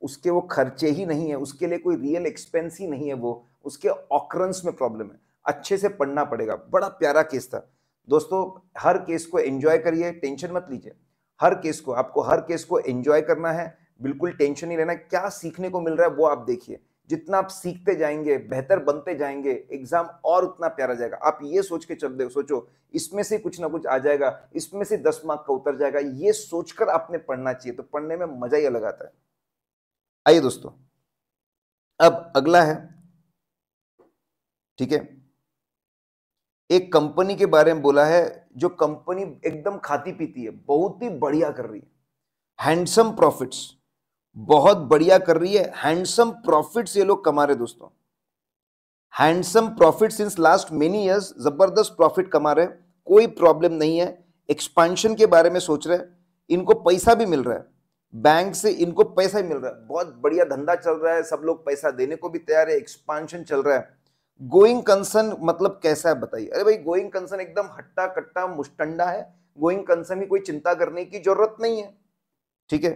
उसके वो खर्चे ही नहीं है उसके लिए कोई रियल एक्सपेंस ही नहीं है वो उसके ऑक्रंस में प्रॉब्लम है अच्छे से पढ़ना पड़ेगा बड़ा प्यारा केस था दोस्तों हर केस को एंजॉय करिए टेंशन मत लीजिए हर केस को आपको हर केस को एंजॉय करना है बिल्कुल टेंशन नहीं लेना क्या सीखने को मिल रहा है वो आप देखिए जितना आप सीखते जाएंगे बेहतर बनते जाएंगे एग्जाम और उतना प्यारा जाएगा आप ये सोच के चल सोचो इसमें से कुछ ना कुछ आ जाएगा इसमें से दस मार्क का उतर जाएगा ये सोचकर आपने पढ़ना चाहिए तो पढ़ने में मजा ही अलग आता है आइए दोस्तों अब अगला है ठीक है एक कंपनी के बारे में बोला है जो कंपनी एकदम खाती पीती है बहुत ही बढ़िया कर रही है हैंडसम प्रॉफिट्स बहुत बढ़िया कर रही है हैंडसम प्रॉफिट्स ये लोग कमा रहे दोस्तों handsome profit since last many years जबरदस्त प्रॉफिट कमा रहे कोई प्रॉब्लम नहीं है एक्सपांशन के बारे में सोच रहे इनको पैसा भी मिल रहा है बैंक से इनको पैसा ही मिल रहा है बहुत बढ़िया धंधा चल रहा है सब लोग पैसा देने को भी तैयार है एक्सपांशन चल रहा है गोइंग कंसर्न मतलब कैसा है बताइए अरे भाई गोइंग कंसर्न एकदम हट्टा कट्टा मुस्टंडा है गोइंग कंसर्न की कोई चिंता करने की जरूरत नहीं है ठीक है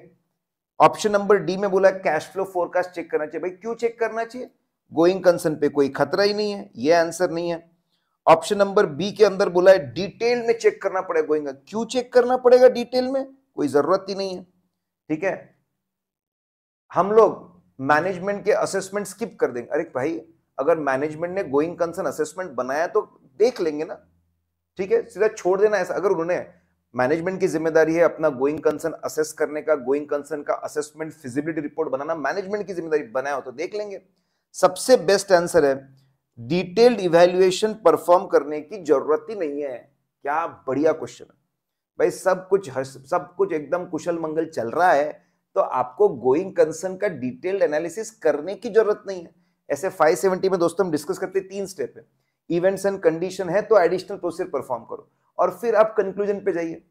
ऑप्शन नंबर डी में बोला कैश फ्लो फोरकास्ट चेक करना चाहिए भाई क्यों चेक करना चाहिए गोइंग कंसर्न पे कोई खतरा ही नहीं है ये आंसर नहीं है ऑप्शन नंबर बी के अंदर बोला है डिटेल में चेक करना पड़ेगा गोइंग क्यों चेक करना पड़ेगा डिटेल में कोई जरूरत ही नहीं है ठीक है हम लोग मैनेजमेंट के असेसमेंट स्किप कर देंगे अरे भाई अगर मैनेजमेंट ने गोइंग कंसर्न असेसमेंट बनाया तो देख लेंगे ना ठीक है सीधा छोड़ देना ऐसा अगर उन्होंने मैनेजमेंट की जिम्मेदारी है अपना गोइंग कंसर्न असेस करने का गोइंग कंसर्न का असेसमेंट फिजिबिलिटी रिपोर्ट बनाना मैनेजमेंट की जिम्मेदारी बनाया हो तो देख लेंगे सबसे बेस्ट आंसर है डिटेल्ड इवेल्युएशन परफॉर्म करने की जरूरत ही नहीं है क्या बढ़िया क्वेश्चन है भाई सब कुछ हर सब कुछ एकदम कुशल मंगल चल रहा है तो आपको गोइंग कंसर्न का डिटेल्ड एनालिसिस करने की जरूरत नहीं है ऐसे 570 में दोस्तों हम डिस्कस करते हैं तीन स्टेप है इवेंट्स एंड कंडीशन है तो एडिशनल प्रोसीजर परफॉर्म करो और फिर आप कंक्लूजन पे जाइए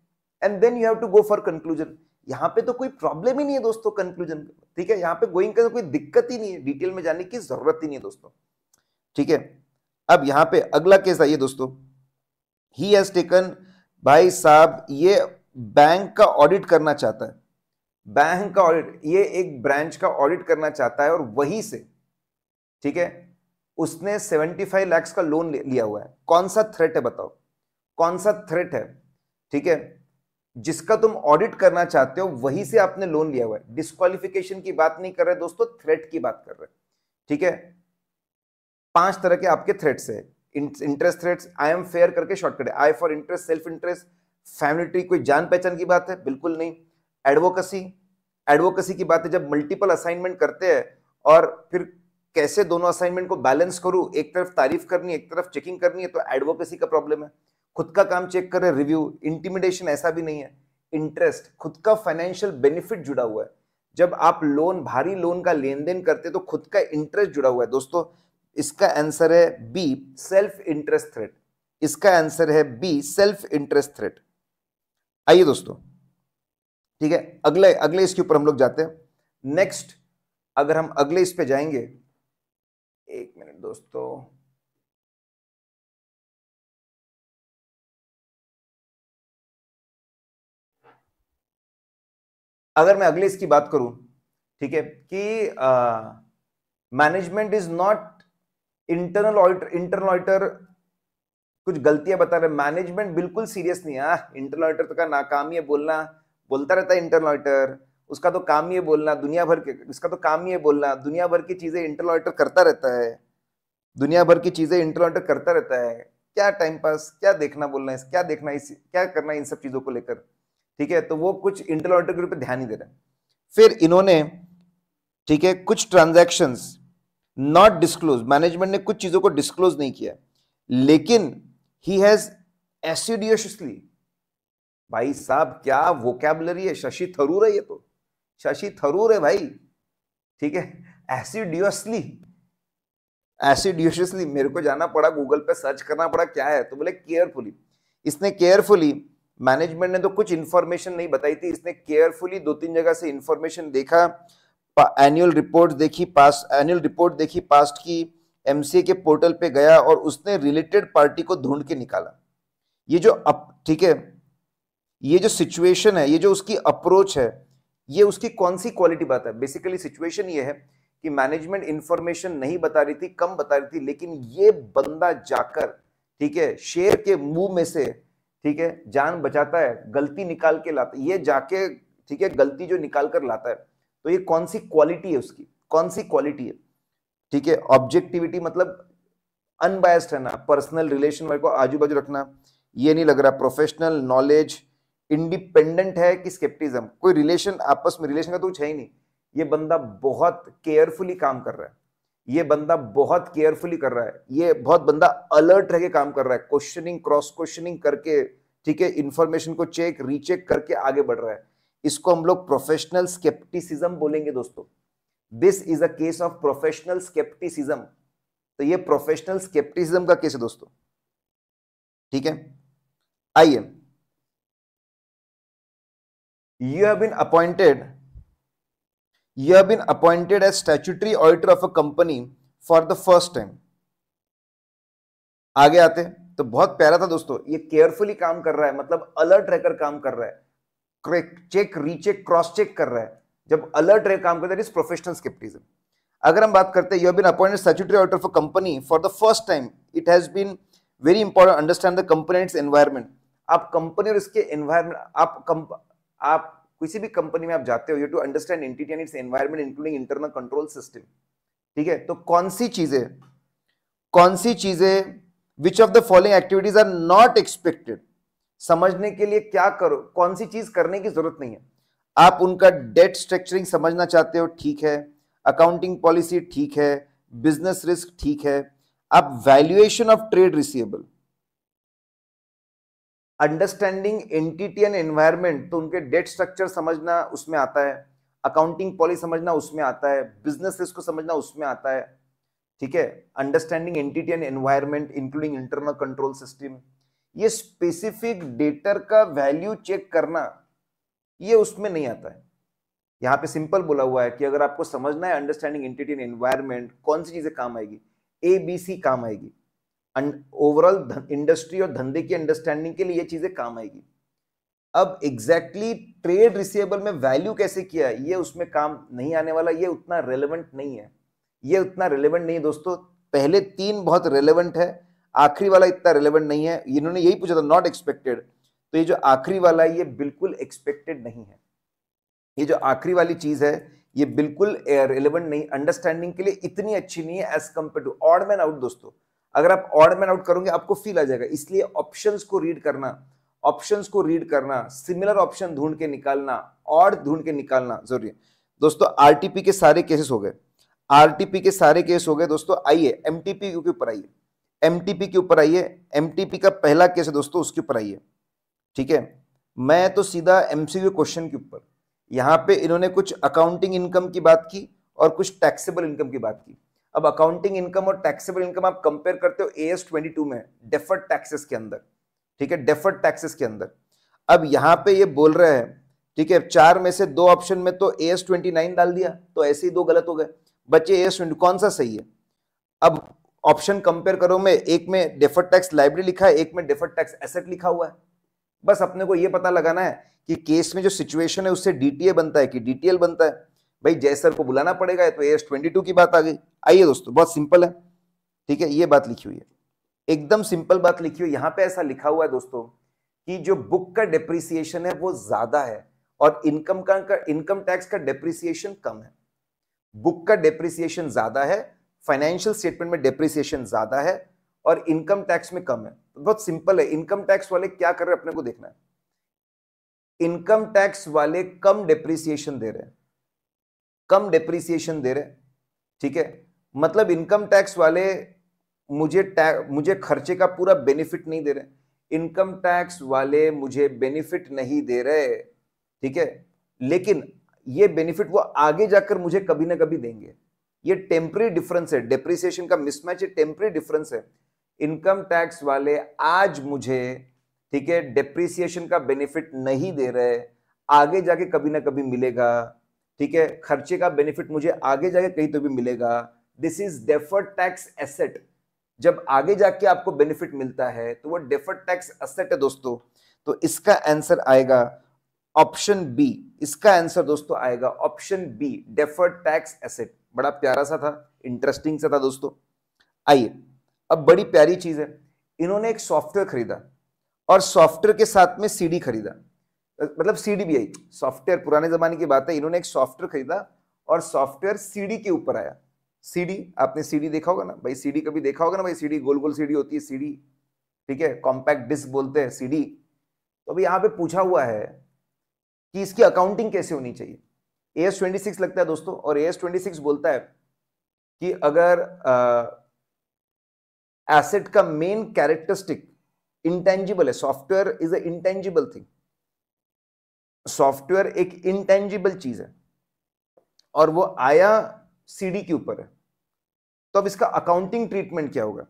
and then you have to go for conclusion यहाँ पे तो कोई प्रॉब्लम ही नहीं है दोस्तों कंक्लूजन ठीक है यहाँ पे गोइंग का तो कोई दिक्कत ही नहीं है डिटेल में जाने की जरूरत ही नहीं है दोस्तों ठीक है अब यहाँ पे अगला केस आइए दोस्तों ही हैज टेकन भाई साहब ये बैंक का ऑडिट करना चाहता है बैंक का ऑडिट ये एक ब्रांच का ऑडिट करना चाहता है और वहीं से ठीक है उसने 75 लाख का लोन लिया हुआ है कौन सा थ्रेट है बताओ कौन सा थ्रेट है ठीक है जिसका तुम ऑडिट करना चाहते हो वही से आपने लोन लिया हुआ है डिस्कालिफिकेशन की बात नहीं कर रहे दोस्तों थ्रेट की बात कर रहे ठीक है पांच तरह के आपके थ्रेट्स है interest threats I am fair करके शॉर्टकट है I for interest self interest family tree कोई जान पहचान की बात है बिल्कुल नहीं एडवोकेसी एडवोकेसी की बात है जब मल्टीपल असाइनमेंट करते हैं और फिर कैसे दोनों असाइनमेंट को बैलेंस करूं एक तरफ तारीफ करनी एक तरफ चेकिंग करनी है तो एडवोकेसी का प्रॉब्लम है खुद का काम चेक करें रिव्यू इंटीमिडेशन ऐसा भी नहीं है इंटरेस्ट खुद का फाइनेंशियल बेनिफिट जुड़ा हुआ है जब आप लोन भारी लोन का लेन देन करते तो खुद का इंटरेस्ट जुड़ा हुआ है दोस्तों इसका आंसर है बी सेल्फ इंटरेस्ट थ्रेट इसका आंसर है बी सेल्फ इंटरेस्ट थ्रेट आइए दोस्तों ठीक है अगले अगले इसके ऊपर हम लोग जाते हैं नेक्स्ट अगर हम अगले इस पे जाएंगे दोस्तों अगर मैं अगले इसकी बात करूं ठीक है कि management is not internal auditor internal auditor कुछ गलतियां बता रहे मैनेजमेंट बिल्कुल सीरियस नहीं है इंटरनल ऑडिटर तो का नाकाम ही है बोलना बोलता रहता है इंटरनल ऑडिटर उसका तो काम है बोलना दुनिया भर के इसका तो काम है बोलना दुनिया भर की चीजें इंटरनल ऑडिटर करता रहता है दुनिया भर की चीज़ें इंटर करता रहता है क्या टाइम पास क्या देखना बोलना है क्या देखना इस क्या करना इन सब चीज़ों को लेकर ठीक है तो वो कुछ इंटर के में ध्यान ही दे रहे हैं फिर इन्होंने ठीक है कुछ ट्रांजैक्शंस नॉट डिस्क्लोज मैनेजमेंट ने कुछ चीज़ों को डिस्क्लोज नहीं किया लेकिन ही हैज़ एसिडियसली भाई साहब क्या वोकैबुलरी है शशि थरूर है ये तो शशि थरूर है भाई ठीक है एसिडियसली एसिड्यूशियसली मेरे को जाना पड़ा गूगल पे सर्च करना पड़ा क्या है तो बोले केयरफुली इसने केयरफुली मैनेजमेंट ने तो कुछ इन्फॉर्मेशन नहीं बताई थी इसने केयरफुली दो तीन जगह से इन्फॉर्मेशन देखा एनुअल रिपोर्ट देखी पास एनुअल रिपोर्ट देखी पास्ट की एमसीए के पोर्टल पे गया और उसने रिलेटेड पार्टी को ढूंढ के निकाला ये जो अप ठीक है ये जो सिचुएशन है ये जो उसकी अप्रोच है ये उसकी कौन सी क्वालिटी बात है बेसिकली सिचुएशन ये है कि मैनेजमेंट इंफॉर्मेशन नहीं बता रही थी कम बता रही थी लेकिन ये बंदा जाकर ठीक है शेर के मुंह में से ठीक है जान बचाता है गलती निकाल के लाता ये जाके ठीक है गलती जो निकाल कर लाता है तो ये कौन सी क्वालिटी है उसकी कौन सी क्वालिटी है ठीक है ऑब्जेक्टिविटी मतलब अनबायस्ड ना पर्सनल रिलेशन मेरे को आजू बाजू रखना ये नहीं लग रहा प्रोफेशनल नॉलेज इंडिपेंडेंट है कि स्केप्टिज्म कोई रिलेशन आपस में रिलेशन का तो कुछ है ही नहीं ये बंदा बहुत केयरफुली काम कर रहा है ये बंदा बहुत केयरफुली कर रहा है ये बहुत बंदा अलर्ट रह के काम कर रहा है क्वेश्चनिंग क्रॉस क्वेश्चनिंग करके ठीक है इंफॉर्मेशन को चेक रीचेक करके आगे बढ़ रहा है इसको हम लोग प्रोफेशनल स्केप्टिसिज्म बोलेंगे दोस्तों this is a case of professional scepticism तो ये प्रोफेशनल स्केप्टिसिज्म का केस है दोस्तों ठीक है आइए you have been appointed you have been appointed as statutory auditor of a company for the first time आगे आते हैं तो बहुत प्यारा था दोस्तों ये केयरफुली काम कर रहा है मतलब अलर्ट रहकर काम कर रहा है चेक रीचेक क्रॉस चेक कर रहा है जब अलर्ट रहकर काम करता है प्रोफेशनल स्केप्टिज्म अगर हम बात करते हैं you been appointed statutory auditor for company for the first time it has been very important understand the company and its environment आप कंपनी और इसके एनवायरमेंट आप कम, आप किसी भी कंपनी में आप जाते हो you to understand entity and its environment including internal control system ठीक है तो कौन सी चीजें कौन सी चीजें which of the following activities are not expected समझने के लिए क्या करो कौन सी चीज करने की जरूरत नहीं है आप उनका डेट स्ट्रक्चरिंग समझना चाहते हो ठीक है अकाउंटिंग पॉलिसी ठीक है बिजनेस रिस्क ठीक है आप valuation of trade receivable understanding entity and environment तो उनके डेट स्ट्रक्चर समझना उसमें आता है अकाउंटिंग पॉलिसी समझना उसमें आता है बिजनेस रिस्क को समझना उसमें आता है ठीक है understanding entity and environment including internal control system ये स्पेसिफिक डेटर का वैल्यू चेक करना ये उसमें नहीं आता है यहाँ पे सिंपल बोला हुआ है कि अगर आपको समझना है अंडरस्टैंडिंग एंटिटी एंड एनवायरमेंट कौन सी चीजें काम आएगी ए बी सी काम आएगी ओवरऑल इंडस्ट्री और धंधे की अंडरस्टैंडिंग के लिए ये चीजें काम आएगी अब एग्जैक्टली ट्रेड रिसेबल में वैल्यू कैसे किया ये उसमें काम नहीं आने वाला ये उतना रेलिवेंट नहीं है ये उतना रेलिवेंट नहीं है दोस्तों पहले तीन बहुत रेलिवेंट है आखिरी वाला इतना रेलिवेंट नहीं है इन्होंने यही पूछा था नॉट एक्सपेक्टेड तो ये जो आखिरी वाला है ये बिल्कुल एक्सपेक्टेड नहीं है ये जो आखिरी वाली चीज है ये बिल्कुल रेलिवेंट नहीं अंडरस्टैंडिंग के लिए इतनी अच्छी नहीं है as compare to odd man out दोस्तों अगर आप ऑर्ड मैन आउट करोगे आपको फील आ जाएगा इसलिए ऑप्शन को रीड करना ऑप्शन को रीड करना सिमिलर ऑप्शन ढूंढ के निकालना ऑड ढूंढ के निकालना जरूरी है दोस्तों आरटीपी के सारे केसेस हो गए आरटीपी के सारे केस हो गए दोस्तों आइए एमटीपी के ऊपर आइए एमटीपी के ऊपर आइए एमटीपी का पहला केस है दोस्तों उसके ऊपर आइए ठीक है मैं तो सीधा एमसीक्यू क्वेश्चन के ऊपर यहाँ पे इन्होंने कुछ अकाउंटिंग इनकम की बात की और कुछ टैक्सेबल इनकम की बात की अब अकाउंटिंग इनकम और टैक्सेबल इनकम आप कंपेयर करते हो ए एस ट्वेंटी टू में डेफर्ड टैक्सेस के अंदर ठीक है डेफर्ड टैक्सेस के अंदर अब यहां पे ये बोल रहे हैं ठीक है चार में से दो ऑप्शन में तो ए एस ट्वेंटी नाइन डाल दिया तो ऐसे ही दो गलत हो गए बच्चे ए एस ट्वेंटी कौन सा सही है अब ऑप्शन कंपेयर करो मैं एक में डेफर्ड टैक्स लाइब्रेरी लिखा है एक में डेफर्ड टैक्स एसेट लिखा हुआ है बस अपने को ये पता लगाना है कि केस में जो सिचुएशन है उससे डीटीए बनता है कि डीटीएल बनता है भाई जयसर को बुलाना पड़ेगा तो एस ट्वेंटी टू की बात आ गई आइए दोस्तों बहुत सिंपल है ठीक है ये बात लिखी हुई है एकदम सिंपल बात लिखी हुई यहाँ पे ऐसा लिखा हुआ है दोस्तों कि जो बुक का डेप्रिसिएशन है वो ज्यादा है और इनकम का इनकम टैक्स का डेप्रिसिएशन कम है बुक का डेप्रिसिएशन ज्यादा है फाइनेंशियल स्टेटमेंट में डिप्रिसिएशन ज्यादा है और इनकम टैक्स में कम है तो बहुत सिंपल है इनकम टैक्स वाले क्या कर रहे हैं अपने को देखना है इनकम टैक्स वाले कम डेप्रिसिएशन दे रहे हैं कम डिप्रिसिएशन दे रहे ठीक है मतलब इनकम टैक्स वाले मुझे मुझे खर्चे का पूरा बेनिफिट नहीं दे रहे इनकम टैक्स वाले मुझे बेनिफिट नहीं दे रहे ठीक है लेकिन ये बेनिफिट वो आगे जाकर मुझे कभी ना कभी देंगे ये टेम्प्रेरी डिफरेंस है डिप्रिसिएशन का मिसमैच ये टेम्प्रेरी डिफरेंस है इनकम टैक्स वाले आज मुझे ठीक है डिप्रिसिएशन का बेनिफिट नहीं दे रहे आगे जाके कभी ना कभी मिलेगा ठीक है खर्चे का बेनिफिट मुझे आगे जाके कहीं तो भी मिलेगा this is deferred tax asset जब आगे जाके आपको बेनिफिट मिलता है तो वो डेफर्ड टैक्स एसेट है दोस्तों तो इसका आंसर आएगा ऑप्शन बी इसका आंसर दोस्तों आएगा option B deferred tax asset बड़ा प्यारा सा था इंटरेस्टिंग सा था दोस्तों आइए अब बड़ी प्यारी चीज है इन्होंने एक सॉफ्टवेयर खरीदा और सॉफ्टवेयर के साथ में सीडी खरीदा मतलब सी डी आई सॉफ्टवेयर पुराने जमाने की बात है इन्होंने एक सॉफ्टवेयर खरीदा और सॉफ्टवेयर सी डी के ऊपर आया सीडी आपने सी डी देखा होगा ना भाई सी डी कभी देखा होगा ना भाई सी डी गोल गोल सी डी होती है सीडी ठीक है कॉम्पैक्ट डिस्क बोलते हैं सी डी तो अभी यहाँ पे पूछा हुआ है कि इसकी अकाउंटिंग कैसे होनी चाहिए ए एस ट्वेंटी सिक्स लगता है दोस्तों और ए एस ट्वेंटी सिक्स बोलता है कि अगर एसेट का मेन कैरेक्टरिस्टिक इंटेंजिबल है software is a intangible thing software एक इनटेंजिबल चीज है और वो आया सीडी के ऊपर है तो अब इसका अकाउंटिंग ट्रीटमेंट क्या होगा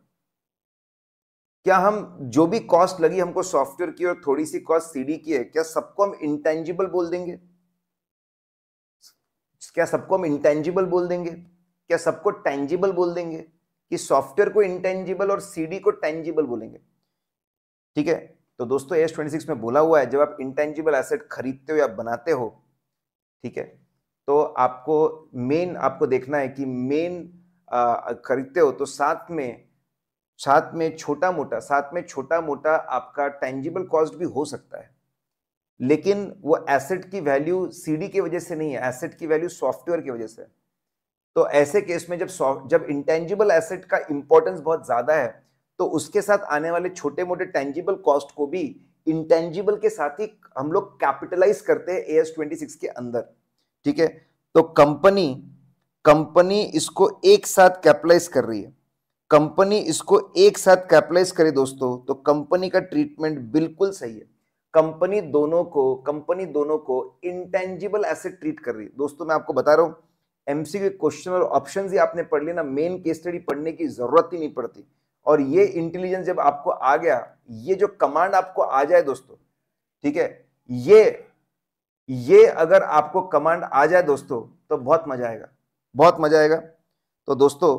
क्या हम जो भी कॉस्ट लगी हमको सॉफ्टवेयर की और थोड़ी सी कॉस्ट सीडी की है क्या सबको हम इंटेंजिबल बोल देंगे क्या सबको हम इंटेंजिबल बोल देंगे क्या सबको टेंजिबल बोल देंगे कि सॉफ्टवेयर को इंटेंजिबल और सीडी को टेंजिबल बोलेंगे ठीक है तो दोस्तों एस ट्वेंटी सिक्स में बोला हुआ है जब आप इंटेंजिबल एसेट खरीदते हो या बनाते हो ठीक है तो आपको मेन आपको देखना है कि मेन खरीदते हो तो साथ में साथ में छोटा मोटा साथ में छोटा मोटा आपका टेंजिबल कॉस्ट भी हो सकता है लेकिन वो एसेट की वैल्यू सीडी की वजह से नहीं है एसेट की वैल्यू सॉफ्टवेयर की वजह से तो ऐसे केस में जब जब इंटेंजिबल एसेट का इंपॉर्टेंस बहुत ज़्यादा है तो उसके साथ आने वाले छोटे मोटे टेंजिबल कॉस्ट को भी इंटेंजिबल के साथ ही हम लोग कैपिटलाइज करते हैं ए एस ट्वेंटी सिक्स के अंदर ठीक है तो कंपनी कंपनी इसको एक साथ कैपिटलाइज कर रही है कंपनी इसको एक साथ कैपिटलाइज करे दोस्तों तो कंपनी का ट्रीटमेंट बिल्कुल सही है कंपनी दोनों को कंपनी दोनों को इंटेंजिबल एसेट ट्रीट कर रही है दोस्तों मैं आपको बता रहा हूँ एमसीक्यू क्वेश्चन और ऑप्शन ही आपने पढ़ लिया ना मेन केस स्टडी पढ़ने की जरूरत ही नहीं पड़ती और ये इंटेलिजेंस हम्म। जब आपको आ गया ये जो कमांड आपको आ जाए दोस्तों ठीक है ये ये अगर आपको कमांड आ जाए दोस्तों तो बहुत मजा आएगा बहुत मजा आएगा तो दोस्तों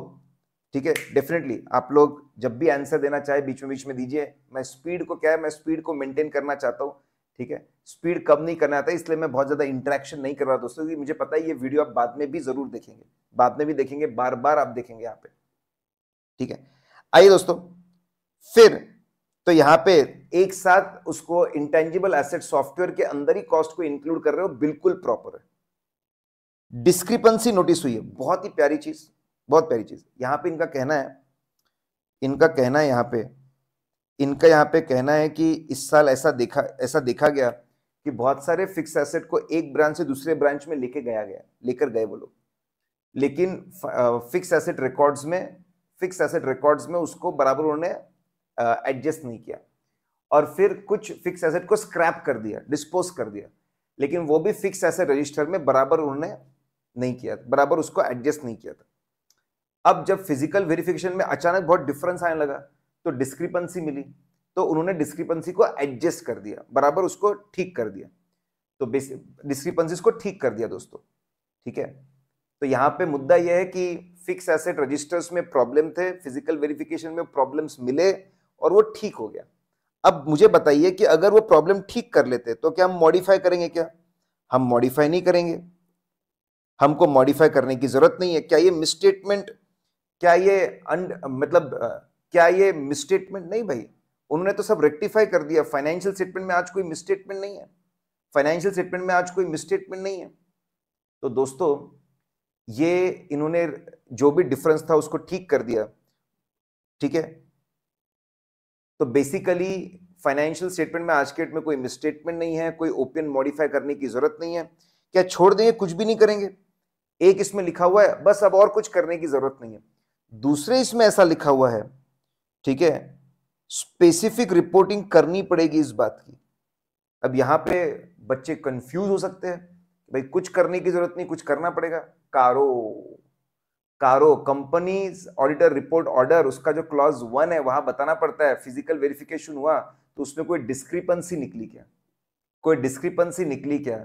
ठीक है डेफिनेटली आप लोग जब भी आंसर देना चाहे बीच में बीच में दीजिए मैं स्पीड को क्या है मैं स्पीड को मेंटेन करना चाहता हूँ ठीक है स्पीड कम नहीं करना आता इसलिए मैं बहुत ज़्यादा इंटरेक्शन नहीं कर रहा दोस्तों क्योंकि मुझे पता है ये वीडियो आप बाद में भी ज़रूर देखेंगे बाद में भी देखेंगे बार बार आप देखेंगे यहाँ पे ठीक है आइए दोस्तों फिर तो यहां पे एक साथ उसको इंटेंजिबल एसेट सॉफ्टवेयर के अंदर ही कॉस्ट को इंक्लूड कर रहे हो बिल्कुल प्रॉपर है डिस्क्रिपेंसी नोटिस हुई है बहुत ही प्यारी चीज बहुत प्यारी चीज यहां पे इनका कहना है इनका कहना है यहां पे इनका यहां पे कहना है कि इस साल ऐसा देखा ऐसा देखा गया कि बहुत सारे फिक्स एसेट को एक ब्रांच से दूसरे ब्रांच में लेके गया गया लेकर गए वो लोग लेकिन फिक्स एसेट रिकॉर्ड्स में फिक्स एसेट रिकॉर्ड्स में उसको बराबर उन्होंने एडजस्ट नहीं किया और फिर कुछ फिक्स एसेट को स्क्रैप कर दिया डिस्पोज कर दिया लेकिन वो भी फिक्स एसेट रजिस्टर में बराबर उन्होंने नहीं किया बराबर उसको एडजस्ट नहीं किया था अब जब फिजिकल वेरिफिकेशन में अचानक बहुत डिफरेंस आने लगा तो डिस्क्रिपेंसी मिली तो उन्होंने डिस्क्रिपेंसी को एडजस्ट कर दिया बराबर उसको ठीक कर दिया तो डिस्क्रिपेंसी को ठीक कर दिया दोस्तों ठीक है तो यहाँ पे मुद्दा यह है कि फिक्स एसेट रजिस्टर्स में प्रॉब्लम थे फिजिकल वेरिफिकेशन में प्रॉब्लम्स मिले और वो ठीक हो गया अब मुझे बताइए कि अगर वो प्रॉब्लम ठीक कर लेते तो क्या हम मॉडिफाई करेंगे क्या हम मॉडिफाई नहीं करेंगे हमको मॉडिफाई करने की जरूरत नहीं है क्या ये मिसस्टेटमेंट क्या ये अन मतलब क्या ये मिसस्टेटमेंट नहीं भाई उन्होंने तो सब रेक्टिफाई कर दिया फाइनेंशियल स्टेटमेंट में आज कोई मिसस्टेटमेंट नहीं है फाइनेंशियल स्टेटमेंट में आज कोई मिसस्टेटमेंट नहीं है तो दोस्तों ये इन्होंने जो भी डिफरेंस था उसको ठीक कर दिया ठीक है तो बेसिकली फाइनेंशियल स्टेटमेंट में आज के डेट में कोई मिसस्टेटमेंट नहीं है कोई ओपिनियन मॉडिफाई करने की जरूरत नहीं है क्या छोड़ देंगे कुछ भी नहीं करेंगे एक इसमें लिखा हुआ है बस अब और कुछ करने की जरूरत नहीं है दूसरे इसमें ऐसा लिखा हुआ है ठीक है स्पेसिफिक रिपोर्टिंग करनी पड़ेगी इस बात की अब यहां पे बच्चे कंफ्यूज हो सकते हैं भाई कुछ करने की जरूरत नहीं कुछ करना पड़ेगा कारो कारो कंपनी ऑडिटर रिपोर्ट ऑर्डर उसका जो क्लॉज वन है वहां बताना पड़ता है फिजिकल वेरिफिकेशन हुआ तो उसमें कोई डिस्क्रिपेंसी निकली क्या कोई डिस्क्रिपेंसी निकली क्या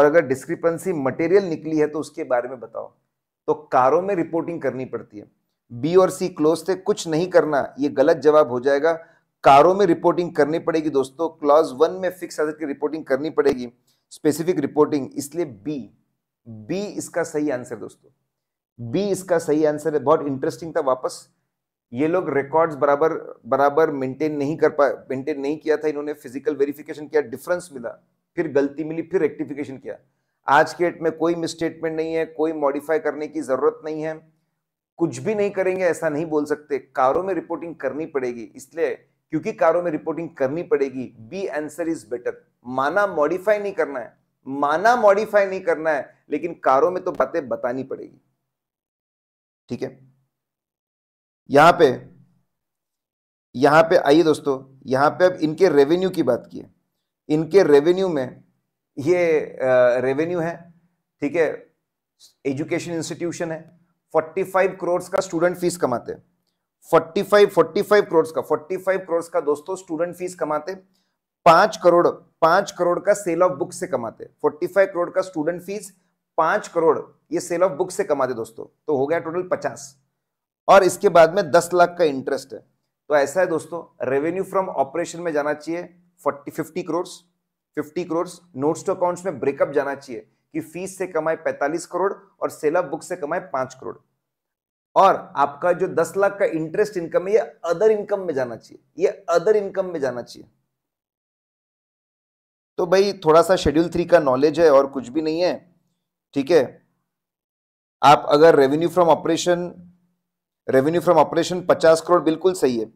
और अगर डिस्क्रिपेंसी मटेरियल निकली है तो उसके बारे में बताओ तो कारों में रिपोर्टिंग करनी पड़ती है बी और सी क्लोज थे कुछ नहीं करना ये गलत जवाब हो जाएगा कारों में रिपोर्टिंग करनी पड़ेगी दोस्तों क्लॉज वन में फिक्स की रिपोर्टिंग करनी पड़ेगी स्पेसिफिक रिपोर्टिंग इसलिए बी बी इसका सही आंसर दोस्तों बी इसका सही आंसर है बहुत इंटरेस्टिंग था वापस ये लोग रिकॉर्ड्स बराबर बराबर मेंटेन नहीं कर पाए मेंटेन नहीं किया था इन्होंने फिजिकल वेरिफिकेशन किया डिफरेंस मिला फिर गलती मिली फिर रेक्टिफिकेशन किया आज के डेट में कोई मिसस्टेटमेंट नहीं है कोई मॉडिफाई करने की ज़रूरत नहीं है कुछ भी नहीं करेंगे ऐसा नहीं बोल सकते कारों में रिपोर्टिंग करनी पड़ेगी इसलिए क्योंकि कारों में रिपोर्टिंग करनी पड़ेगी बी आंसर इज बेटर माना मॉडिफाई नहीं करना है माना मॉडिफाई नहीं करना है लेकिन कारों में तो बातें बतानी पड़ेगी ठीक है यहां पे यहां पे आइए दोस्तों यहां पे अब इनके रेवेन्यू की बात की है इनके रेवेन्यू में ये रेवेन्यू है ठीक है एजुकेशन इंस्टीट्यूशन है 45 करोड़ का स्टूडेंट फीस कमाते हैं करोड़ का करोड़ का दोस्तों स्टूडेंट फीस कमाते पांच करोड़ पांच करोड़ का सेल ऑफ बुक से कमाते करोड़ का स्टूडेंट फीस पांच करोड़ ये सेल ऑफ बुक से कमाते दोस्तों तो हो गया टोटल पचास और इसके बाद में दस लाख का इंटरेस्ट है तो ऐसा है दोस्तों रेवेन्यू फ्रॉम ऑपरेशन में जाना चाहिए forty fifty crore fifty crore notes to accounts में ब्रेकअप जाना चाहिए कि फीस से कमाए पैंतालीस करोड़ और सेल ऑफ बुक से कमाए पांच करोड़ और आपका जो दस लाख का इंटरेस्ट इनकम है ये अदर इनकम में जाना चाहिए ये अदर इनकम में जाना चाहिए तो भाई थोड़ा सा शेड्यूल थ्री का नॉलेज है और कुछ भी नहीं है ठीक है आप अगर revenue from operation revenue from operation पचास करोड़ बिल्कुल सही है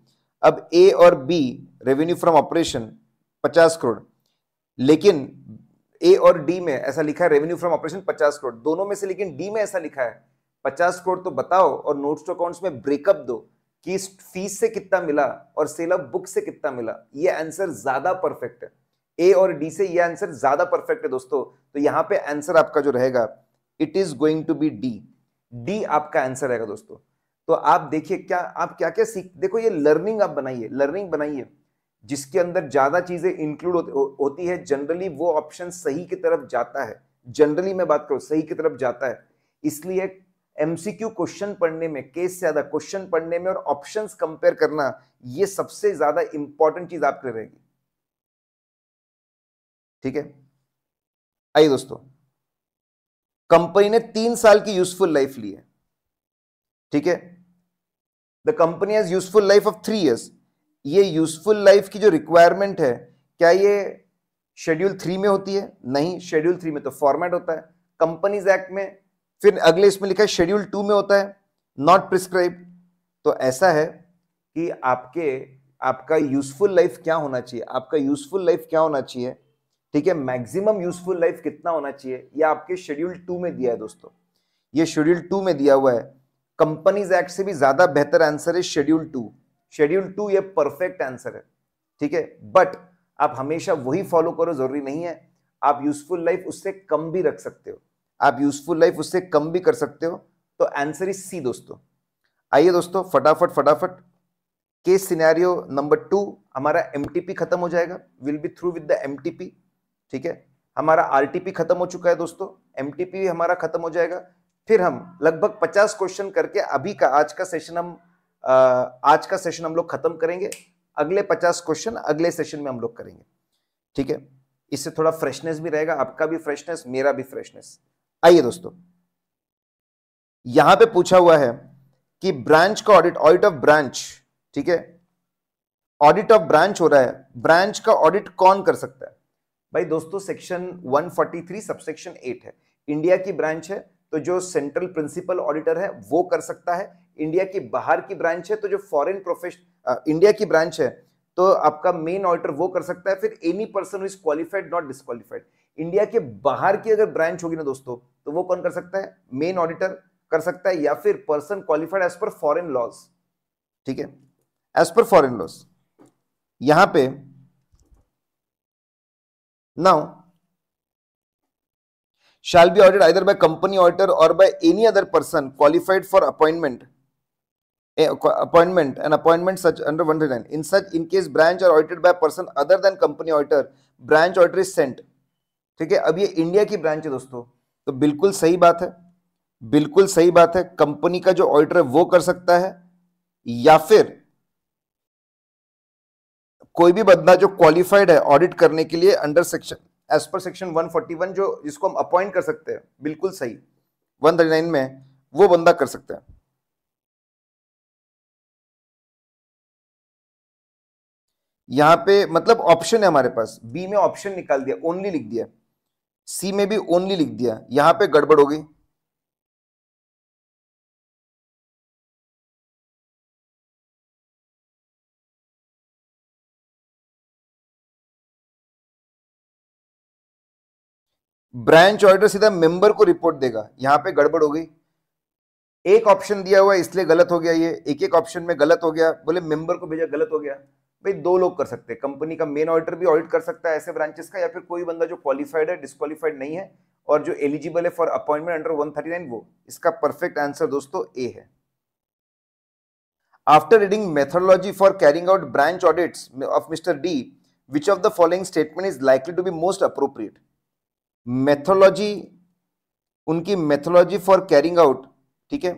अब ए और बी रेवेन्यू फ्रॉम ऑपरेशन पचास करोड़ लेकिन ए और डी में ऐसा लिखा है रेवेन्यू फ्रॉम ऑपरेशन पचास करोड़ दोनों में से लेकिन डी में ऐसा लिखा है पचास करोड़ तो बताओ और नोट्स टू अकाउंट्स में ब्रेकअप दो कि इस फीस से कितना मिला और सेल ऑफ बुक से कितना मिला ये आंसर ज्यादा परफेक्ट है ए और डी से ये आंसर ज्यादा परफेक्ट है दोस्तों तो यहाँ पे आंसर आपका जो रहेगा it is going to be D D आपका आंसर रहेगा दोस्तों तो आप देखिए क्या आप क्या क्या सीख देखो ये लर्निंग आप बनाइए लर्निंग बनाइए जिसके अंदर ज्यादा चीजें इंक्लूड होती है जनरली वो ऑप्शन सही की तरफ जाता है जनरली मैं बात करूं सही की तरफ जाता है इसलिए एमसीक्यू क्वेश्चन पढ़ने में केस से ज्यादा क्वेश्चन पढ़ने में और ऑप्शंस कंपेयर करना ये सबसे ज्यादा इंपॉर्टेंट चीज आपके रहेगी ठीक है आइए दोस्तों कंपनी ने तीन साल की यूजफुल लाइफ ली है ठीक है the company has useful life of three years ये यूजफुल लाइफ की जो रिक्वायरमेंट है क्या ये शेड्यूल थ्री में होती है नहीं शेड्यूल थ्री में तो फॉर्मेट होता है कंपनीज एक्ट में फिर अगले इसमें लिखा है शेड्यूल टू में होता है नॉट प्रिस्क्राइब तो ऐसा है कि आपके आपका यूजफुल लाइफ क्या होना चाहिए आपका यूजफुल लाइफ क्या होना चाहिए ठीक है मैक्सिमम यूजफुल लाइफ कितना होना चाहिए ये आपके शेड्यूल टू में दिया है दोस्तों ये शेड्यूल टू में दिया हुआ है कंपनीज एक्ट से भी ज्यादा बेहतर आंसर है शेड्यूल टू शेड्यूल टू ये परफेक्ट आंसर है ठीक है बट आप हमेशा वही फॉलो करो जरूरी नहीं है आप यूजफुल लाइफ उससे कम भी रख सकते हो आप यूजफुल लाइफ उससे कम भी कर सकते हो तो आंसर इज सी दोस्तों आइए दोस्तों फटाफट फटाफट केस सिनेरियो नंबर टू हमारा एम खत्म हो जाएगा will be through with the M ठीक है हमारा आर खत्म हो चुका है दोस्तों एम हमारा खत्म हो जाएगा फिर हम लगभग 50 क्वेश्चन करके अभी का आज का सेशन हम आज का सेशन हम लोग खत्म करेंगे अगले 50 क्वेश्चन अगले सेशन में हम लोग करेंगे ठीक है इससे थोड़ा फ्रेशनेस भी रहेगा आपका भी फ्रेशनेस मेरा भी फ्रेशनेस आइए दोस्तों यहां पे पूछा हुआ है कि ब्रांच का ऑडिट ऑडिट ऑफ ब्रांच ठीक है ऑडिट ऑफ ब्रांच हो रहा है ब्रांच का ऑडिट कौन कर सकता है भाई दोस्तों सेक्शन 143 सबसेक्शन 8 है इंडिया की ब्रांच है तो जो सेंट्रल प्रिंसिपल ऑडिटर है वो कर सकता है इंडिया की बाहर की ब्रांच है तो जो फॉरेन प्रोफेशन इंडिया की ब्रांच है तो आपका मेन ऑडिटर वो कर सकता है फिर any person is qualified not disqualified India के बाहर की अगर ब्रांच होगी ना दोस्तों तो वो कौन कर सकता है मेन ऑडिटर कर सकता है या फिर person qualified as per foreign laws ठीक है एज पर फॉरेन लॉज यहां पे now shall be audit either by company auditor और by any other person qualified for appointment appointment and appointment such under one in such in case branch are audited by person other than company auditor branch auditor is sent ठीक है अब ये India की branch है दोस्तों तो बिल्कुल सही बात है बिल्कुल सही बात है कंपनी का जो ऑडिटर है वो कर सकता है या फिर कोई भी बंदा जो क्वालिफाइड है ऑडिट करने के लिए under section as per section 141 जो जिसको हम अपॉइंट कर सकते हैं बिल्कुल सही 139 में वो बंदा कर सकते हैं यहां पे मतलब ऑप्शन है हमारे पास बी में ऑप्शन निकाल दिया ओनली लिख दिया सी में भी ओनली लिख दिया यहां पे गड़बड़ होगी ब्रांच ऑर्डर सीधा मेंबर को रिपोर्ट देगा यहां पे गड़बड़ हो गई एक ऑप्शन दिया हुआ है इसलिए गलत हो गया ये एक एक ऑप्शन में गलत हो गया बोले मेंबर को भेजा गलत हो गया भाई दो लोग कर सकते हैं कंपनी का मेन ऑडिटर भी ऑडिट कर सकता है ऐसे ब्रांचेस का या फिर कोई बंदा जो क्वालिफाइड है डिस्कालीफाइड नहीं है और जो एलिजिबल है फॉर अपॉइंटमेंट अंडर 139 वो इसका परफेक्ट आंसर दोस्तों ए है after reading methodology for carrying out branch audits of mister D which of the following statement is likely to be most appropriate methodology उनकी मेथोलॉजी फॉर कैरिंग आउट ठीक है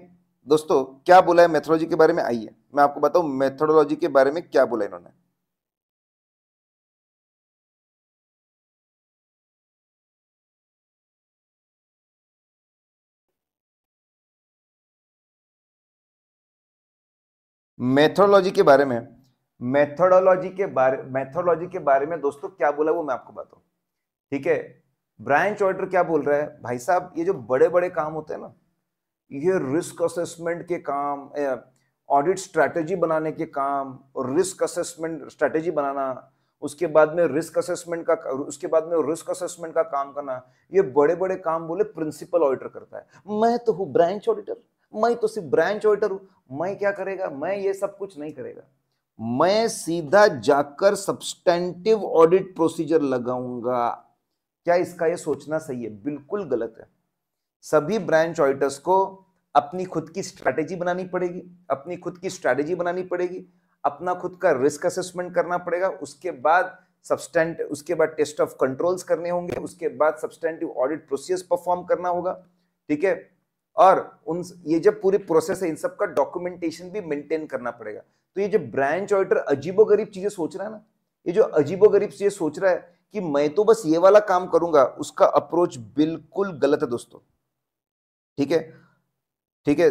दोस्तों क्या बोला है मेथोलॉजी के बारे में आइए मैं आपको बताऊं मेथोडोलॉजी के बारे में क्या बोला इन्होंने मेथोडोलॉजी के बारे में मेथोडोलॉजी के बारे मेथोडोलॉजी के बारे में दोस्तों क्या बोला वो मैं आपको बताऊं ठीक है ब्रांच ऑर्डर क्या बोल रहा है भाई साहब ये जो बड़े बड़े काम होते हैं ना ये रिस्क असेसमेंट के काम ऑडिट स्ट्रैटेजी बनाने के काम और रिस्क असेसमेंट स्ट्रैटेजी बनाना उसके बाद में रिस्क असेसमेंट का उसके बाद में रिस्क असेसमेंट का काम करना ये बड़े बड़े काम बोले प्रिंसिपल ऑडिटर करता है मैं तो हूँ ब्रांच ऑडिटर मैं तो सिर्फ ब्रांच ऑडिटर हूँ मैं क्या करेगा मैं ये सब कुछ नहीं करेगा मैं सीधा जाकर सब्सटेंटिव ऑडिट प्रोसीजर लगाऊंगा क्या इसका ये सोचना सही है बिल्कुल गलत है सभी ब्रांच ऑडिटर्स को अपनी खुद की स्ट्रैटेजी बनानी पड़ेगी अपनी खुद की स्ट्रैटेजी बनानी पड़ेगी अपना खुद का रिस्क असेसमेंट करना पड़ेगा उसके बाद सब्सटेंट उसके बाद टेस्ट ऑफ कंट्रोल्स करने होंगे उसके बाद सब्सटेंटिव ऑडिट प्रोसीजर्स परफॉर्म करना होगा ठीक है और उन ये जब पूरी प्रोसेस है इन सब का डॉक्यूमेंटेशन भी मेंटेन करना पड़ेगा तो ये जो ब्रांच ऑडिटर अजीबो गरीब चीजें सोच रहा है ना ये जो अजीबो गरीब चीजें सोच रहा है कि मैं तो बस ये वाला काम करूंगा उसका अप्रोच बिल्कुल गलत है दोस्तों ठीक है ठीक है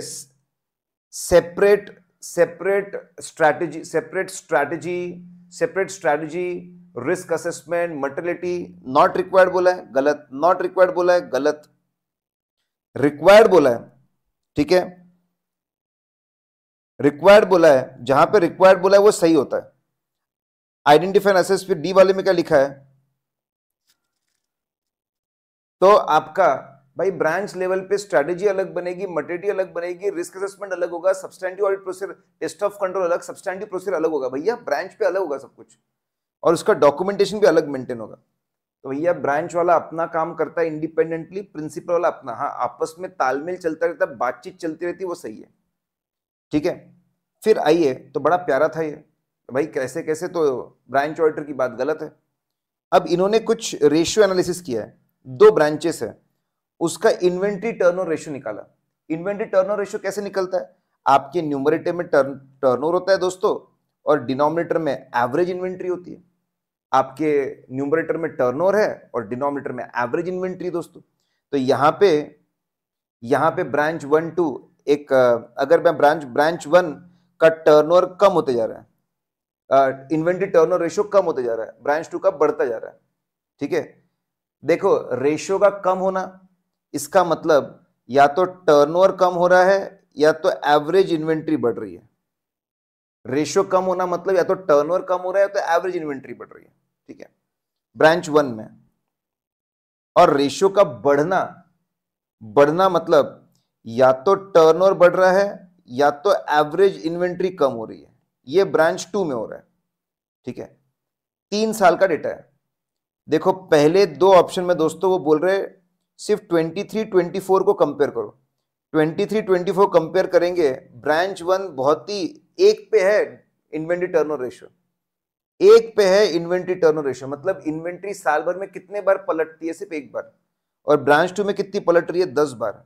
separate separate strategy separate strategy separate strategy risk assessment materiality not required बोला है गलत नॉट रिक्वायर्ड बोला है गलत रिक्वायर्ड बोला है ठीक है रिक्वायर्ड बोला है जहां पे रिक्वायर्ड बोला है वो सही होता है आइडेंटिफाइन असेस फिर डी वाले में क्या लिखा है तो आपका भाई ब्रांच लेवल पे स्ट्रेटेजी अलग बनेगी मटेरियल अलग बनेगी रिस्क असेसमेंट अलग होगा substantive audit procedure test of control अलग सब्सटैंडिव प्रोसीजर अलग होगा भैया ब्रांच पे अलग होगा सब कुछ और उसका डॉक्यूमेंटेशन भी अलग मेंटेन होगा तो भैया ब्रांच वाला अपना काम करता है इंडिपेंडेंटली प्रिंसिपल वाला अपना हाँ आपस में तालमेल चलता रहता है बातचीत चलती रहती वो सही है ठीक है फिर आइए तो बड़ा प्यारा था ये तो भाई कैसे कैसे तो ब्रांच ऑडिटर की बात गलत है अब इन्होंने कुछ रेशियो एनालिसिस किया है दो ब्रांचेस है उसका इन्वेंट्री टर्नओवर रेशियो निकाला इन्वेंट्री टर्नओवर रेशियो कैसे निकलता है आपके न्यूमरेटर में टर्न टर्नओवर होता है दोस्तों और डिनोमिनेटर में एवरेज इन्वेंट्री होती है आपके न्यूमरेटर में टर्नओवर है और डिनोमिनेटर में एवरेज इन्वेंट्री दोस्तों तो यहाँ पे यहाँ पे ब्रांच वन टू एक अगर मैं ब्रांच ब्रांच वन का टर्नओवर कम होते जा रहा है इन्वेंट्री टर्नओवर रेशियो कम होते जा रहा है ब्रांच टू का बढ़ता जा रहा है ठीक है देखो रेशियो का कम होना इसका मतलब या तो टर्नओवर कम हो रहा है या तो एवरेज इन्वेंट्री बढ़ रही है रेशियो कम होना मतलब या तो टर्नओवर कम हो रहा है तो एवरेज इन्वेंट्री बढ़ रही है ठीक है ब्रांच वन में और रेशियो का बढ़ना बढ़ना मतलब या तो टर्नओवर बढ़ रहा है या तो एवरेज इन्वेंट्री कम हो रही है ये ब्रांच टू में हो रहा है ठीक है तीन साल का डेटा है देखो पहले दो ऑप्शन में दोस्तों वो बोल रहे सिर्फ 23, 24 को कंपेयर करो 23, 24 कंपेयर करेंगे ब्रांच वन बहुत ही एक पे है इन्वेंट्री टर्नओवर रेशियो एक पे है इन्वेंट्री टर्नओवर रेशियो मतलब इन्वेंट्री साल भर में कितने बार पलटती है सिर्फ एक बार और ब्रांच टू में कितनी पलट रही है दस बार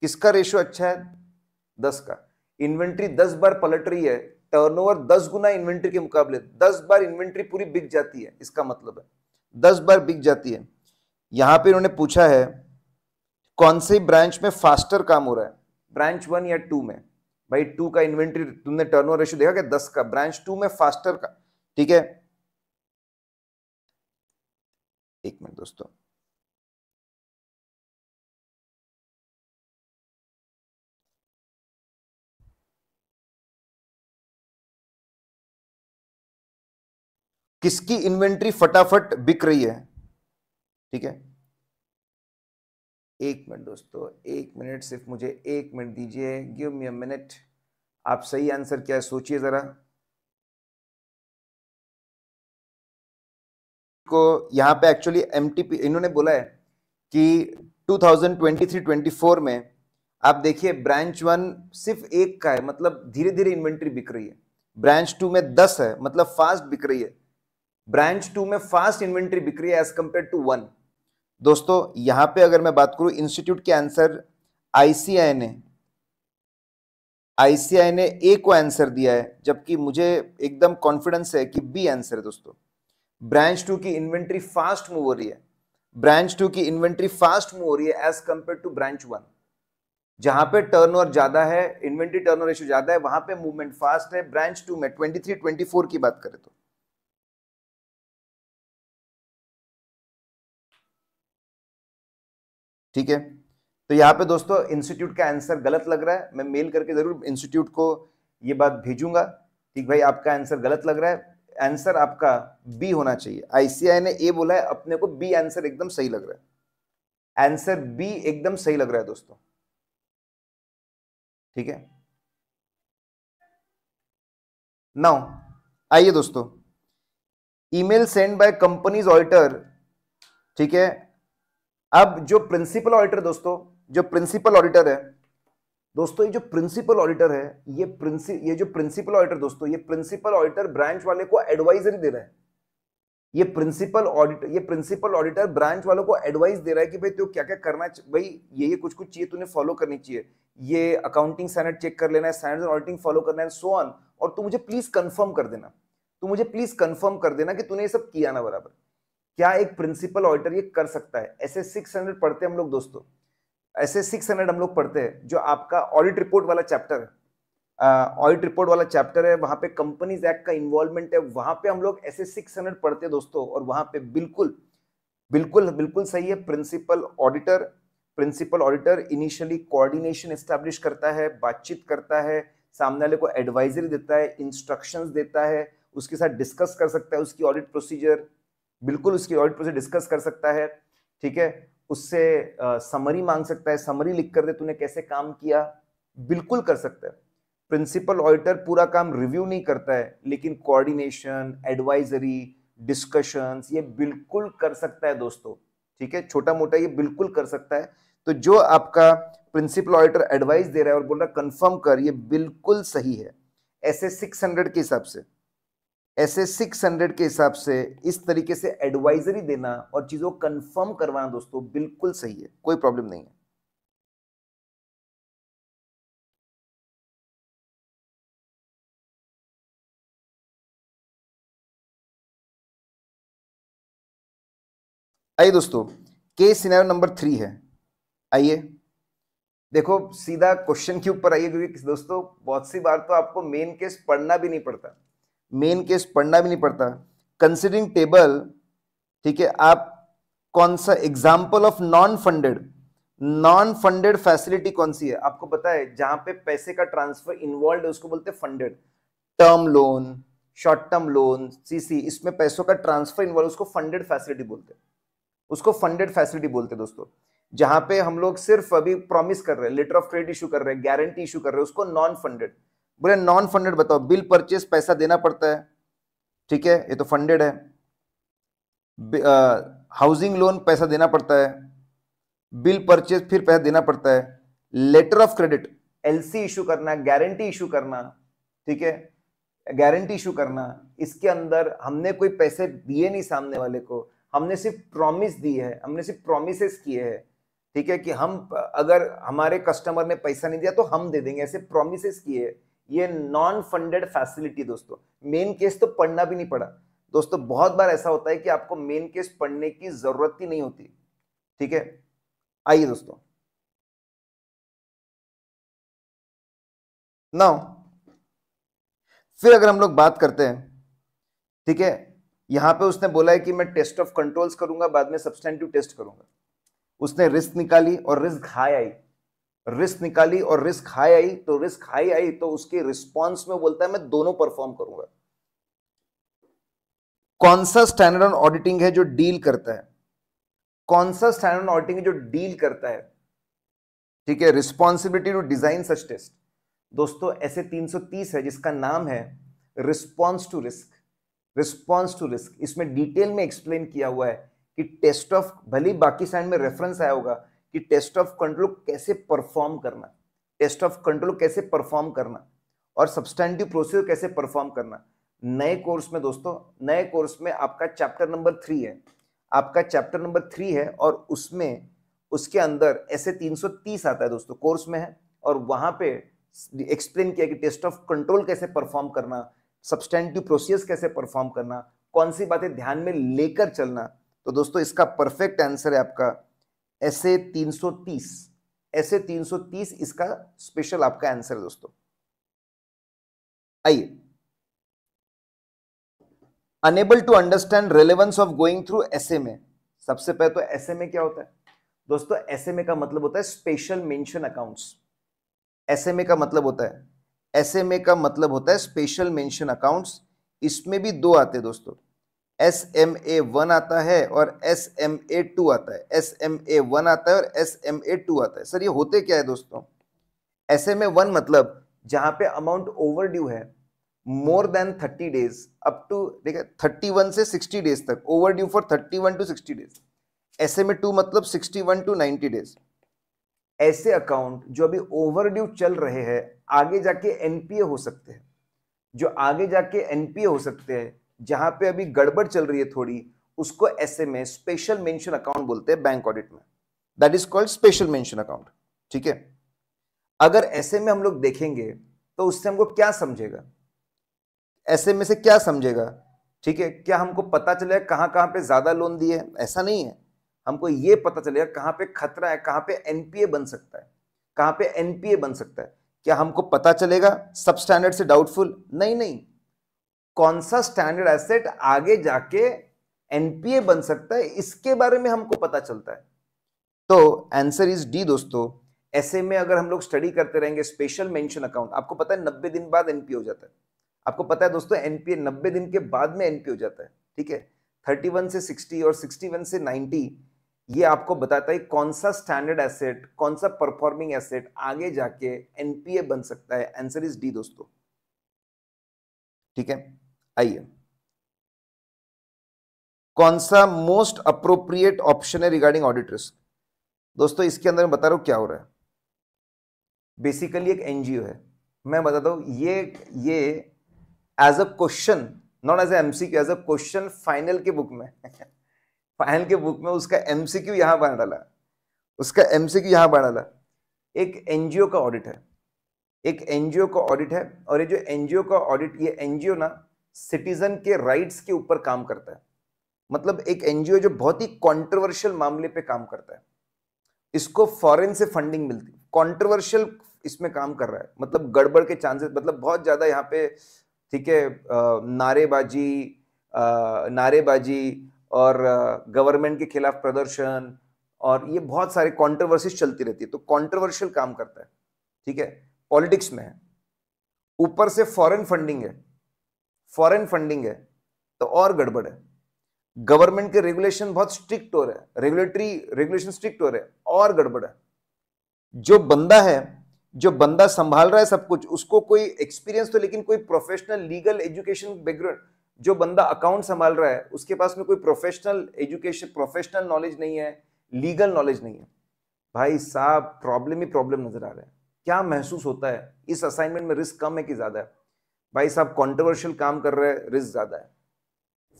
किसका रेशियो अच्छा है दस का इन्वेंट्री दस बार पलट रही है टर्नओवर दस गुना इन्वेंट्री के मुकाबले दस बार इन्वेंट्री पूरी बिक जाती है इसका मतलब है दस बार बिक जाती है यहां पे इन्होंने पूछा है कौन से ब्रांच में फास्टर काम हो रहा है ब्रांच वन या टू में भाई टू का इन्वेंट्री तुमने टर्न ओवर रेशियो देखा क्या दस का ब्रांच टू में फास्टर का ठीक है एक मिनट दोस्तों किसकी इन्वेंट्री फटाफट बिक रही है ठीक है एक मिनट दोस्तों एक मिनट सिर्फ मुझे एक मिनट दीजिए गिव मी अ मिनट आप सही आंसर क्या है सोचिए ज़रा को यहाँ पे एक्चुअली एम इन्होंने बोला है कि 2023-24 में आप देखिए ब्रांच वन सिर्फ एक का है मतलब धीरे धीरे इन्वेंट्री बिक रही है ब्रांच टू में दस है मतलब फास्ट बिक रही है ब्रांच टू में फास्ट इन्वेंट्री बिक रही है एज कम्पेयर टू वन दोस्तों यहां पे अगर मैं बात करूं इंस्टीट्यूट के आंसर आईसीआई ने आईसीआई ने ए को आंसर दिया है जबकि मुझे एकदम कॉन्फिडेंस है कि बी आंसर है दोस्तों ब्रांच टू की इन्वेंट्री फास्ट मूव हो रही है ब्रांच टू की इन्वेंट्री फास्ट मूव हो रही है as compared to branch one जहां पे टर्नओवर ज्यादा है इन्वेंट्री टर्नओवर ओवर ज्यादा है वहां पे मूवमेंट फास्ट है ब्रांच टू में 23 24 की बात करें तो ठीक है तो यहाँ पे दोस्तों इंस्टीट्यूट का आंसर गलत लग रहा है मैं मेल करके ज़रूर इंस्टीट्यूट को ये बात भेजूंगा ठीक भाई आपका आंसर गलत लग रहा है आंसर आपका बी होना चाहिए आईसीआई ने ए बोला है अपने को बी आंसर एकदम सही लग रहा है आंसर बी एकदम सही लग रहा है दोस्तों ठीक है नाउ आइए दोस्तों email send by companies auditor ठीक है अब जो प्रिंसिपल ऑडिटर दोस्तों जो प्रिंसिपल ऑडिटर है दोस्तों ये जो प्रिंसिपल ऑडिटर है ये प्रिंसि ये जो प्रिंसिपल ऑडिटर दोस्तों ये प्रिंसिपल ऑडिटर ब्रांच वाले को एडवाइजरी दे रहा है ये प्रिंसिपल ऑडिटर ये प्रिंसिपल ऑडिटर ब्रांच वालों को एडवाइस दे रहा है कि भाई तो क्या क्या करना भाई ये ये कुछ कुछ चीजें तूने फॉलो करनी चाहिए ये अकाउंटिंग स्टैंडर्ड चेक कर लेना है स्टैंडर्ड ऑडिटिंग फॉलो करना है सो ऑन और तू मुझे प्लीज कंफर्म कर देना तू मुझे प्लीज कंफर्म कर देना कि तूने ये सब किया ना बराबर क्या एक प्रिंसिपल ऑडिटर ये कर सकता है ऐसे हंड्रेड पढ़ते हैं हम लोग दोस्तों ऐसे हंड्रेड हम लोग पढ़ते हैं जो आपका ऑडिट रिपोर्ट वाला चैप्टर है ऑडिट रिपोर्ट वाला चैप्टर है वहां पे कंपनीज एक्ट का इन्वॉल्वमेंट है वहां पे हम लोग ऐसे हंड्रेड पढ़ते हैं दोस्तों और वहां पे बिल्कुल बिल्कुल बिल्कुल सही है principal auditor principal auditor initially coordination establish करता है बातचीत करता है सामने वाले को एडवाइजरी देता है इंस्ट्रक्शंस देता है उसके साथ डिस्कस कर सकता है उसकी ऑडिट प्रोसीजर बिल्कुल उसकी ऑडिट से डिस्कस कर सकता है ठीक है उससे समरी मांग सकता है समरी लिख कर दे तूने कैसे काम किया बिल्कुल कर सकता है प्रिंसिपल ऑडिटर पूरा काम रिव्यू नहीं करता है लेकिन कोऑर्डिनेशन एडवाइजरी डिस्कशंस ये बिल्कुल कर सकता है दोस्तों ठीक है छोटा मोटा ये बिल्कुल कर सकता है तो जो आपका प्रिंसिपल ऑडिटर एडवाइस दे रहा है और बोल रहा है कंफर्म कर ये बिल्कुल सही है ऐसे 600 के हिसाब से ऐसे 600 के हिसाब से इस तरीके से एडवाइजरी देना और चीज़ों को कंफर्म करवाना दोस्तों बिल्कुल सही है कोई प्रॉब्लम नहीं है आइए दोस्तों केस सिनेरियो नंबर थ्री है आइए देखो सीधा क्वेश्चन के ऊपर आइए क्योंकि दोस्तों बहुत सी बार तो आपको मेन केस पढ़ना भी नहीं पड़ता मेन केस पढ़ना भी नहीं पड़ता कंसिडरिंग टेबल ठीक है आप कौन सा example of non funded non funded facility कौन सी है आपको पता है जहां पे पैसे का ट्रांसफर इन्वॉल्व है उसको बोलते हैं funded term loan short term loan CC इसमें पैसों का ट्रांसफर इन्वॉल्व उसको फंडेड फैसिलिटी बोलते हैं उसको फंडेड फैसिलिटी बोलते हैं दोस्तों जहां पे हम लोग सिर्फ अभी प्रॉमिस कर रहे हैं लेटर ऑफ क्रेडिट इशू कर रहे हैं गारंटी इशू कर रहे हैं उसको नॉन फंडेड बोले नॉन फंडेड बताओ बिल परचेस पैसा देना पड़ता है ठीक है ये तो फंडेड है हाउसिंग लोन पैसा देना पड़ता है बिल परचेस फिर पैसा देना पड़ता है letter of credit LC issue करना गारंटी इशू करना ठीक है गारंटी इशू करना इसके अंदर हमने कोई पैसे दिए नहीं सामने वाले को हमने सिर्फ प्रॉमिस दी है हमने सिर्फ प्रोमिस किए हैं ठीक है कि हम अगर हमारे कस्टमर ने पैसा नहीं दिया तो हम दे देंगे ऐसे प्रोमिस किए ये नॉन फंडेड फैसिलिटी दोस्तों मेन केस तो पढ़ना भी नहीं पड़ा दोस्तों बहुत बार ऐसा होता है कि आपको मेन केस पढ़ने की जरूरत ही नहीं होती ठीक है आइए दोस्तों नाउ फिर अगर हम लोग बात करते हैं ठीक है यहां पे उसने बोला है कि मैं टेस्ट ऑफ कंट्रोल्स करूंगा बाद में सब्सटेंटिव टेस्ट करूंगा उसने रिस्क निकाली और रिस्क हाई आई रिस्क निकाली और रिस्क हाई आई तो रिस्क हाई आई तो उसके रिस्पॉन्स में बोलता है मैं दोनों परफॉर्म करूंगा कौन सा स्टैंडर्ड ऑडिटिंग है जो डील करता है कौन सा स्टैंडर्ड ऑडिटिंग है जो डील करता है ठीक है responsibility to design such test दोस्तों ऐसे 330 है जिसका नाम है response to risk response to risk इसमें डिटेल में एक्सप्लेन किया हुआ है कि टेस्ट ऑफ भले बाकी साइड में रेफरेंस आया होगा कि टेस्ट ऑफ कंट्रोल कैसे परफॉर्म करना टेस्ट ऑफ कंट्रोल कैसे परफॉर्म करना और सब्सटैंडिव प्रोसीजर कैसे परफॉर्म करना नए कोर्स में दोस्तों नए कोर्स में आपका चैप्टर नंबर थ्री है आपका चैप्टर नंबर थ्री है और उसमें उसके अंदर ऐसे 330 आता है दोस्तों कोर्स में है और वहाँ पे एक्सप्लेन किया कि टेस्ट ऑफ कंट्रोल कैसे परफॉर्म करना सब्सटैंडिव प्रोसीजर्स कैसे परफॉर्म करना कौन सी बातें ध्यान में लेकर चलना तो दोस्तों इसका परफेक्ट आंसर है आपका एस ए तीन सौ तीस एस ए तीन सौ तीस इसका स्पेशल आपका आंसर है दोस्तों आइए enable to understand relevance of going through S में सबसे पहले तो एस में क्या होता है दोस्तों एस में का मतलब होता है स्पेशल मेंशन अकाउंट्स एस में का मतलब होता है एस में का मतलब होता है स्पेशल मेंशन अकाउंट्स इसमें भी दो आते हैं दोस्तों एस एम ए वन आता है और एस एम ए टू आता है एस एम ए वन आता है और एस एम ए टू आता है सर ये होते क्या है दोस्तों एस एम ए वन मतलब जहां पे अमाउंट ओवर ड्यू है more than thirty days up to देखिए थर्टी वन से सिक्सटी डेज तक over due for thirty one to sixty days S M A two मतलब sixty one to ninety days ऐसे account जो अभी over due चल रहे हैं आगे जाके एनपीए हो सकते हैं जो आगे जाके एनपीए हो सकते हैं जहां पे अभी गड़बड़ चल रही है थोड़ी उसको ऐसे में स्पेशल मेंशन अकाउंट बोलते हैं बैंक ऑडिट में that is called special mention account ठीक है अगर ऐसे में हम लोग देखेंगे तो उससे हमको क्या समझेगा ऐसे में से क्या समझेगा ठीक है क्या हमको पता चलेगा कहां कहां पे ज्यादा लोन दिए ऐसा नहीं है हमको ये पता चलेगा कहां पे खतरा है कहां पे एनपीए बन सकता है कहां पे एनपीए बन सकता है क्या हमको पता चलेगा सब स्टैंडर्ड से डाउटफुल नहीं नहीं कौन सा स्टैंडर्ड एसेट आगे जाके एनपीए बन सकता है इसके बारे में हमको पता चलता है तो आंसर इज डी दोस्तों ऐसे में अगर हम लोग स्टडी करते रहेंगे स्पेशल मेंशन अकाउंट आपको पता है नब्बे दिन बाद एनपीए हो जाता है आपको पता है दोस्तों एनपीए नब्बे दिन के बाद में एनपीए हो जाता है ठीक है थर्टी वन से सिक्सटी और सिक्सटी वन से नाइन्टी ये आपको बताता है कौन सा स्टैंडर्ड एसेट कौन सा परफॉर्मिंग एसेट आगे जाके एनपीए बन सकता है आंसर इज डी दोस्तों ठीक है आइए कौन सा मोस्ट अप्रोप्रिएट ऑप्शन है रिगार्डिंग ऑडिट रिस्क दोस्तों इसके अंदर मैं बता रहा हूं क्या हो रहा है बेसिकली एक एनजीओ है मैं बताता हूं ये ये as a question not as MCQ as a question final के बुक में फाइनल के बुक में उसका एमसीक्यू यहां क्यू बना डाला उसका एमसीक्यू यहां बना डाला एक एनजीओ का ऑडिट है एक एनजीओ का ऑडिट है और ये जो एनजीओ का ऑडिट ये एनजीओ ना सिटीजन के राइट्स के ऊपर काम करता है मतलब एक एनजीओ जो बहुत ही कंट्रोवर्शियल मामले पे काम करता है इसको फॉरेन से फंडिंग मिलती है कॉन्ट्रोवर्शियल इसमें काम कर रहा है मतलब गड़बड़ के चांसेस मतलब बहुत ज़्यादा यहाँ पे ठीक है नारेबाजी नारेबाजी और गवर्नमेंट के खिलाफ प्रदर्शन और ये बहुत सारे कॉन्ट्रोवर्सीज चलती रहती है तो कॉन्ट्रोवर्शियल काम करता है ठीक है पॉलिटिक्स में है ऊपर से फॉरेन फंडिंग है फॉरेन फंडिंग है तो और गड़बड़ है गवर्नमेंट के रेगुलेशन बहुत स्ट्रिक्ट हो रहे हैं रेगुलेटरी रेगुलेशन स्ट्रिक्ट हो रहे हैं और गड़बड़ है जो बंदा है जो बंदा संभाल रहा है सब कुछ उसको कोई एक्सपीरियंस तो लेकिन कोई प्रोफेशनल लीगल एजुकेशन बैकग्राउंड जो बंदा अकाउंट संभाल रहा है उसके पास में कोई प्रोफेशनल एजुकेशन प्रोफेशनल नॉलेज नहीं है लीगल नॉलेज नहीं है भाई साहब प्रॉब्लम ही प्रॉब्लम नजर आ रहा है क्या महसूस होता है इस असाइनमेंट में रिस्क कम है कि ज्यादा है भाई साहब कॉन्ट्रोवर्शियल काम कर रहे हैं रिस्क ज़्यादा है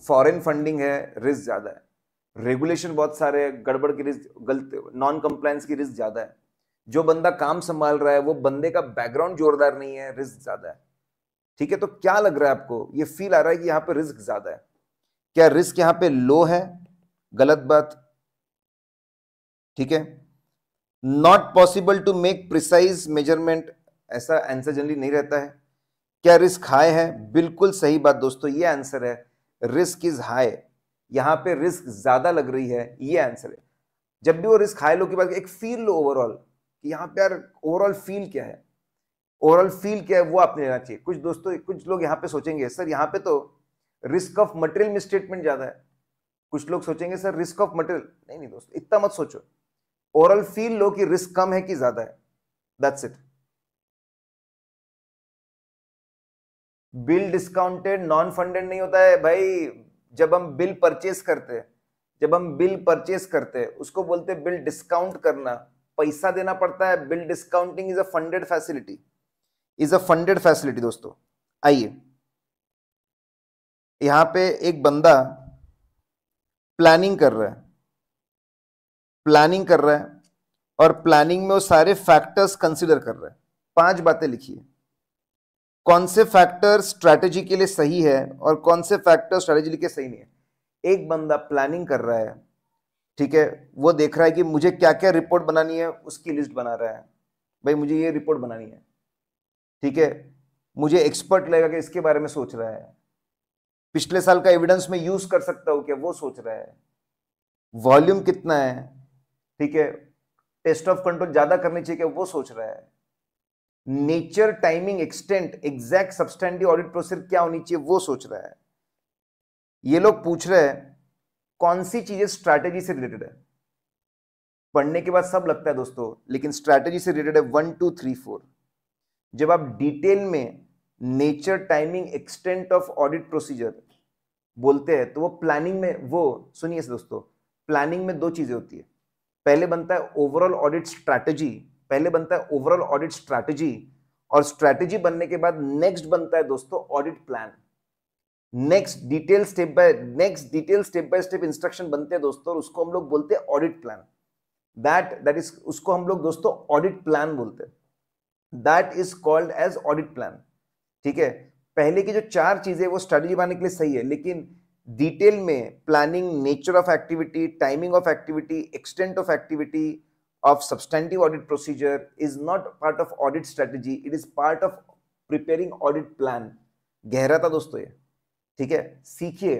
फॉरेन फंडिंग है रिस्क ज़्यादा है रेगुलेशन बहुत सारे है गड़बड़ की रिस्क गलत नॉन कंप्लायंस की रिस्क ज़्यादा है जो बंदा काम संभाल रहा है वो बंदे का बैकग्राउंड जोरदार नहीं है रिस्क ज़्यादा है ठीक है तो क्या लग रहा है आपको ये फील आ रहा है कि यहाँ पे रिस्क ज़्यादा है क्या रिस्क यहाँ पे लो है गलत बात ठीक है not possible to make precise measurement ऐसा आंसर जनरली नहीं रहता है क्या रिस्क हाई है बिल्कुल सही बात दोस्तों ये आंसर है रिस्क इज हाई यहाँ पे रिस्क ज्यादा लग रही है ये आंसर है जब भी वो रिस्क हाई लो की बात एक फील लो ओवरऑल कि यहाँ पे यार ओवरऑल फील क्या है ओवरऑल फील क्या है वो आपने लेना चाहिए कुछ दोस्तों कुछ लोग यहाँ पे सोचेंगे सर यहाँ पे तो रिस्क ऑफ मटेरियल मिसस्टेटमेंट ज्यादा है कुछ लोग सोचेंगे सर रिस्क ऑफ मटेरियल नहीं नहीं दोस्तों इतना मत सोचो ओवरऑल फील लो कि रिस्क कम है कि ज्यादा है that's it bill discounted non funded नहीं होता है भाई जब हम बिल परचेस करते जब हम बिल परचेस करते उसको बोलते बिल डिस्काउंट करना पैसा देना पड़ता है bill discounting is a funded facility is a funded facility दोस्तों आइए यहां पे एक बंदा प्लानिंग कर रहा है प्लानिंग कर रहा है और प्लानिंग में वो सारे फैक्टर्स कंसिडर कर रहा है पांच बातें लिखिए कौन से फैक्टर स्ट्रैटेजी के लिए सही है और कौन से फैक्टर स्ट्रैटेजी के सही नहीं है एक बंदा प्लानिंग कर रहा है ठीक है वो देख रहा है कि मुझे क्या क्या रिपोर्ट बनानी है उसकी लिस्ट बना रहा है भाई मुझे ये रिपोर्ट बनानी है ठीक है मुझे एक्सपर्ट लगेगा कि इसके बारे में सोच रहा है पिछले साल का एविडेंस मैं यूज कर सकता हूँ क्या वो सोच रहा है वॉल्यूम कितना है ठीक है टेस्ट ऑफ कंट्रोल ज्यादा करनी चाहिए क्या वो सोच रहा है nature timing extent exact substantive audit procedure क्या होनी चाहिए वो सोच रहा है ये लोग पूछ रहे हैं कौन सी चीजें स्ट्रैटेजी से रिलेटेड है पढ़ने के बाद सब लगता है दोस्तों लेकिन स्ट्रैटेजी से रिलेटेड है वन टू थ्री फोर जब आप डिटेल में nature timing extent of audit procedure बोलते हैं तो वो प्लानिंग में वो सुनिए दोस्तों प्लानिंग में दो चीजें होती है पहले बनता है ओवरऑल ऑडिट स्ट्रैटेजी पहले बनता है ओवरऑल ऑडिट स्ट्रैटेजी और स्ट्रैटेजी बनने के बाद नेक्स्ट बनता है दोस्तों audit plan next detail step by next detail step by step instruction बनते हैं दोस्तों और उसको हम लोग बोलते हैं audit plan that that is उसको हम लोग दोस्तों ऑडिट प्लान बोलते हैं that is called as audit plan ठीक है पहले की जो चार चीजें वो स्ट्रैटेजी बनाने के लिए सही है लेकिन डिटेल में planning nature of activity timing of activity extent of activity of substantive audit procedure is not part of audit strategy it is part of preparing audit plan गहरा था दोस्तों ये ठीक है सीखिए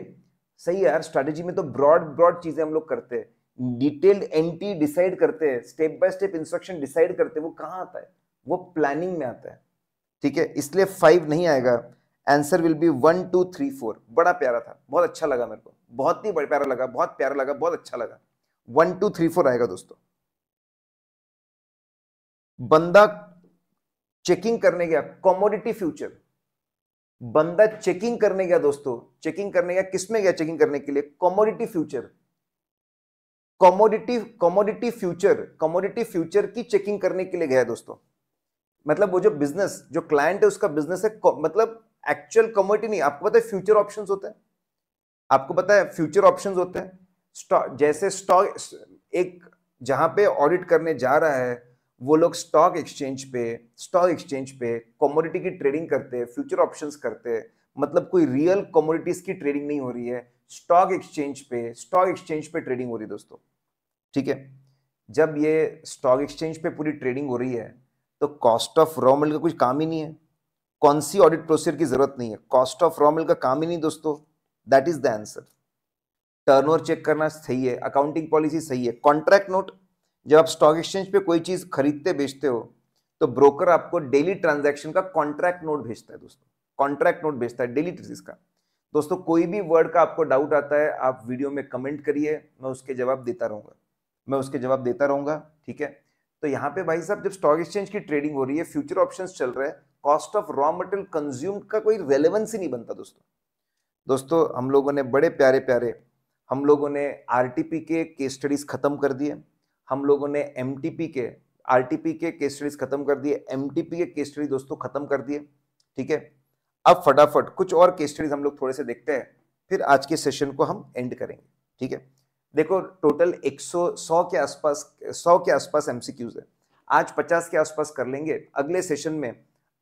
सही यार स्ट्रैटेजी में तो ब्रॉड ब्रॉड चीजें हम लोग करते हैं डिटेल्ड एंटी डिसाइड करते हैं step by step instruction decide करते हैं वो कहाँ आता है वो प्लानिंग में आता है ठीक है इसलिए फाइव नहीं आएगा answer will be one two three four बड़ा प्यारा था बहुत अच्छा लगा मेरे को बहुत ही प्यारा लगा बहुत प्यारा लगा बहुत अच्छा लगा वन टू थ्री फोर आएगा दोस्तों बंदा चेकिंग करने गया कॉमोडिटी फ्यूचर बंदा चेकिंग करने गया दोस्तों चेकिंग करने गया किसमें गया चेकिंग करने के लिए commodity future commodity commodity future commodity future की चेकिंग करने के लिए गया दोस्तों मतलब वो जो बिजनेस जो क्लाइंट है उसका बिजनेस है मतलब एक्चुअल कॉमोडिटी नहीं आपको पता है फ्यूचर ऑप्शन होते हैं आपको पता है फ्यूचर ऑप्शन होते हैं जैसे स्टॉक एक जहां पे ऑडिट करने जा रहा है वो लोग स्टॉक एक्सचेंज पे स्टॉक एक्सचेंज पे कॉमोडिटी की ट्रेडिंग करते हैं फ्यूचर ऑप्शन करते हैं मतलब कोई रियल कॉमोडिटीज की ट्रेडिंग नहीं हो रही है स्टॉक एक्सचेंज पे स्टॉक एक्सचेंज पे ट्रेडिंग हो रही है दोस्तों ठीक है जब ये स्टॉक एक्सचेंज पे पूरी ट्रेडिंग हो रही है तो कॉस्ट ऑफ रॉ मिल का कुछ काम ही नहीं है कौन सी ऑडिट प्रोसीजर की जरूरत नहीं है कॉस्ट ऑफ रॉ मिल का काम ही नहीं दोस्तों that is the answer turnover check करना सही है अकाउंटिंग पॉलिसी सही है कॉन्ट्रैक्ट नोट जब आप स्टॉक एक्सचेंज पे कोई चीज खरीदते बेचते हो तो ब्रोकर आपको डेली ट्रांजैक्शन का कॉन्ट्रैक्ट नोट भेजता है दोस्तों कॉन्ट्रैक्ट नोट भेजता है डेली ट्रेसिस का दोस्तों कोई भी वर्ड का आपको डाउट आता है आप वीडियो में कमेंट करिए मैं उसके जवाब देता रहूँगा मैं उसके जवाब देता रहूँगा ठीक है तो यहाँ पे भाई साहब जब स्टॉक एक्सचेंज की ट्रेडिंग हो रही है फ्यूचर ऑप्शन चल रहे हैं cost of raw material consume का कोई रेलेवेंस ही नहीं बनता दोस्तों दोस्तों हम लोगों ने बड़े प्यारे प्यारे हम लोगों ने आर के केस स्टडीज खत्म कर दिए हम लोगों ने एम के आर के केस स्टडीज खत्म कर दिए एम के केस स्टडी दोस्तों खत्म कर दिए ठीक है अब फटाफट कुछ और केस स्टडीज हम लोग थोड़े से देखते हैं फिर आज के सेशन को हम एंड करेंगे ठीक है देखो टोटल 100 100 के आसपास 100 के आसपास क्यूज है आज 50 के आसपास कर लेंगे अगले सेशन में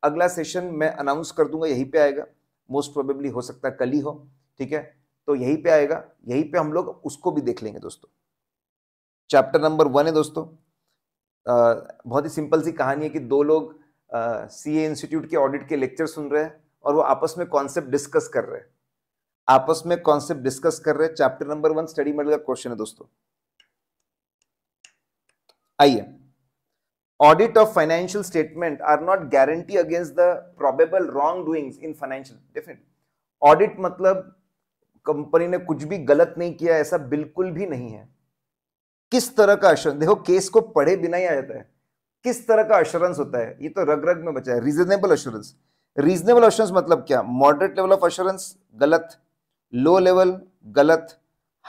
अगला सेशन मैं अनाउंस कर दूंगा यहीं पे आएगा मोस्ट प्रोबेबली हो सकता है कल ही हो ठीक है तो यहीं पे आएगा यहीं पे हम लोग उसको भी देख लेंगे दोस्तों चैप्टर नंबर वन है दोस्तों आ, बहुत ही सिंपल सी कहानी है कि दो लोग सी ए इंस्टीट्यूट के ऑडिट के लेक्चर सुन रहे हैं और वो आपस में कॉन्सेप्ट डिस्कस कर रहे हैं आपस में कॉन्सेप्ट डिस्कस कर रहे हैं chapter number one study material का क्वेश्चन है दोस्तों आइए audit of financial statement are not guarantee against the probable wrong doings in financial definite audit मतलब कंपनी ने कुछ भी गलत नहीं किया ऐसा बिल्कुल भी नहीं है किस तरह का अश्योरेंस देखो केस को पढ़े बिना ही आ जाता है किस तरह का अश्योरेंस होता है ये तो रग रग में बचा है रीजनेबल अश्योरेंस रीजनेबल अश्योरेंस मतलब क्या मॉडरेट लेवल ऑफ अश्योरेंस गलत लो लेवल गलत